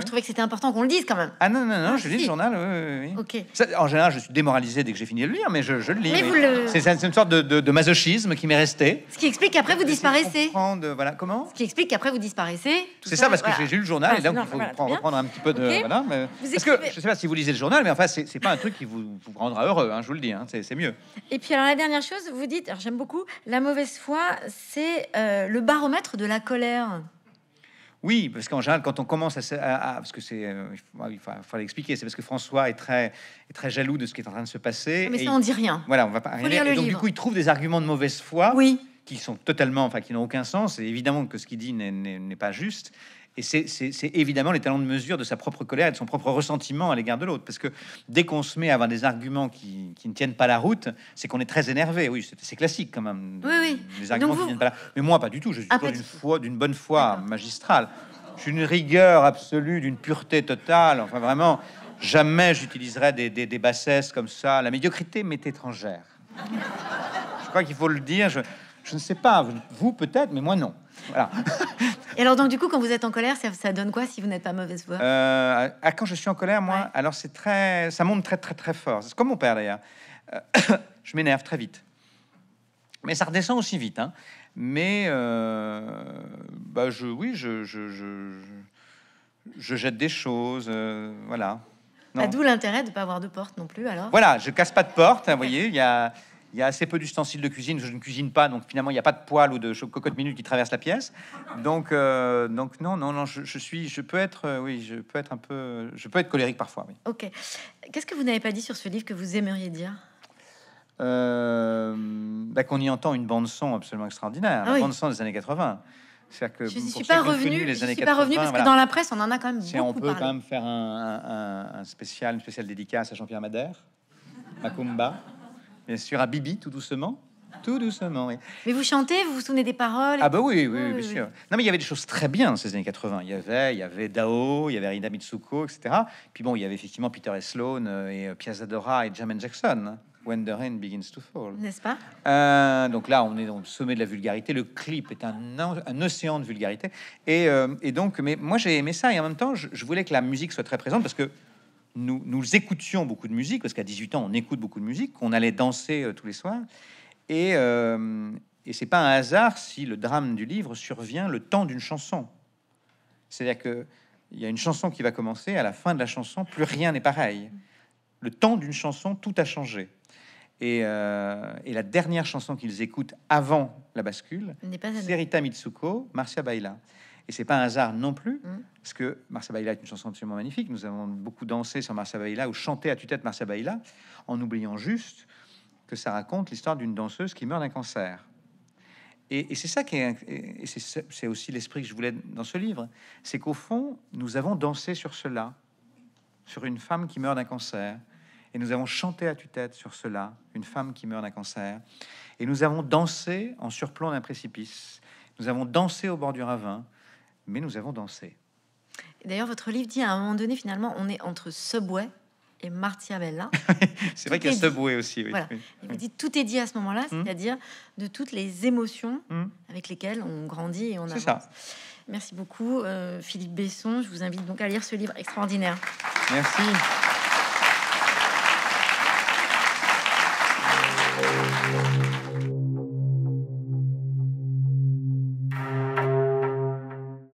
je trouvais que c'était important qu'on le dise quand même. Ah non, non, non, ah, je lis le journal, oui, oui, en général, je suis démoralisé dès que j'ai fini de le lire, mais je, le lis. C'est une sorte de, masochisme qui m'est resté. Ce qui explique qu'après vous disparaissez. Euh, voilà, comment Ce qui explique qu'après vous disparaissez. C'est ça, parce que j'ai lu le journal, ah, et donc il faut reprendre un petit peu de... Je Voilà, Parce que, je sais pas si vous lisez le journal, mais enfin, c'est pas un truc qui vous, rendra heureux, hein, je vous le dis, hein, c'est mieux. Et puis alors, la dernière chose, vous dites, alors j'aime beaucoup, la mauvaise foi, c'est euh, le baromètre de la colère. Oui, parce qu'en général, quand on commence à, parce que c'est, euh, il faut, l'expliquer, c'est parce que François est très, est très jaloux de ce qui est en train de se passer. Mais ça, on dit rien. Voilà, on va pas. Rien donc du coup, il trouve des arguments de mauvaise foi. Oui. Qui sont totalement, enfin, qui n'ont aucun sens. Et évidemment que ce qu'il dit n'est pas juste. Et c'est évidemment les talents de mesure de sa propre colère et de son propre ressentiment à l'égard de l'autre. Parce que dès qu'on se met à avoir des arguments qui, ne tiennent pas la route, c'est qu'on est très énervé. Oui, c'est classique quand même. Oui, oui. Les arguments Mais moi, pas du tout. Je suis ah, d'une bonne foi magistrale. J'ai une rigueur absolue, d'une pureté totale. Enfin, vraiment, jamais j'utiliserai des, des bassesses comme ça. La médiocrité m'est étrangère. je crois qu'il faut le dire. Je je ne sais pas, vous peut-être, mais moi non. Voilà. Et alors donc du coup, quand vous êtes en colère, ça, donne quoi si vous n'êtes pas mauvaise voix euh, ah, Quand je suis en colère, moi, alors c'est très, ça monte très très très fort. C'est comme mon père d'ailleurs. je m'énerve très vite, mais ça redescend aussi vite. Hein. Mais euh, bah je, oui, je, je, je, jette des choses, euh, voilà. Bah, d'où l'intérêt de ne pas avoir de porte non plus alors. Voilà, je casse pas de porte, hein, vous voyez, il y a il y a assez peu d'ustensiles de cuisine, je ne cuisine pas, donc finalement il n'y a pas de poêle ou de cocotte minute qui traverse la pièce. Donc, euh, donc non, non, non, je, suis, je peux être, euh, oui, je peux être un peu, je peux être colérique parfois. Ok. Qu'est-ce que vous n'avez pas dit sur ce livre que vous aimeriez dire euh, bah, Qu'on y entend une bande son absolument extraordinaire, la ah bande son des années 80. Que je ne suis pas revenu. Je suis pas revenu parce que dans la presse, on en a quand même beaucoup On peut quand même faire un, spécial, une spéciale dédicace à Jean-Pierre Madère, à bien sûr, à Bibi, tout doucement. Tout doucement, oui. Mais vous chantez, vous vous souvenez des paroles Ah bah oui, oui, bien sûr. Non, mais il y avait des choses très bien ces années 80. Il y avait, il y avait Dao, il y avait Rina Mitsuko, etc. Puis bon, il y avait effectivement Peter euh, et Sloan euh, et Piazzadora et Jamen Jackson. Hein. When the Rain Begins to Fall. N'est-ce pas euh, Donc là, on est au sommet de la vulgarité. Le clip est un, un océan de vulgarité. Et, donc, mais moi, j'ai aimé ça. Et en même temps, je voulais que la musique soit très présente parce que nous, nous écoutions beaucoup de musique, parce qu'à 18 ans, on écoute beaucoup de musique, qu'on allait danser euh, tous les soirs. Et, euh, et c'est pas un hasard si le drame du livre survient le temps d'une chanson. C'est-à-dire que y a une chanson qui va commencer, à la fin de la chanson, plus rien n'est pareil. Le temps d'une chanson, tout a changé. Et, euh, la dernière chanson qu'ils écoutent avant la bascule, c'est Rita Mitsuko, Marcia Baila. Et c'est pas un hasard non plus, mm. parce que Marsa est une chanson absolument magnifique. Nous avons beaucoup dansé sur Marsa ou chanté à tue-tête Marsa en oubliant juste que ça raconte l'histoire d'une danseuse qui meurt d'un cancer. Et, et c'est ça qui est, et c'est aussi l'esprit que je voulais dans ce livre, c'est qu'au fond, nous avons dansé sur cela, sur une femme qui meurt d'un cancer, et nous avons chanté à tue-tête sur cela, une femme qui meurt d'un cancer, et nous avons dansé en surplomb d'un précipice, nous avons dansé au bord du ravin, mais nous avons dansé. D'ailleurs, votre livre dit à un moment donné, finalement, on est entre Subway et Martiabella. c'est vrai qu'il y a Subway aussi. Oui. Il dit tout est dit à ce moment-là, hmm. c'est-à-dire de toutes les émotions hmm. avec lesquelles on grandit et on avance. Ça. Merci beaucoup, euh, Philippe Besson. Je vous invite donc à lire ce livre extraordinaire. Merci.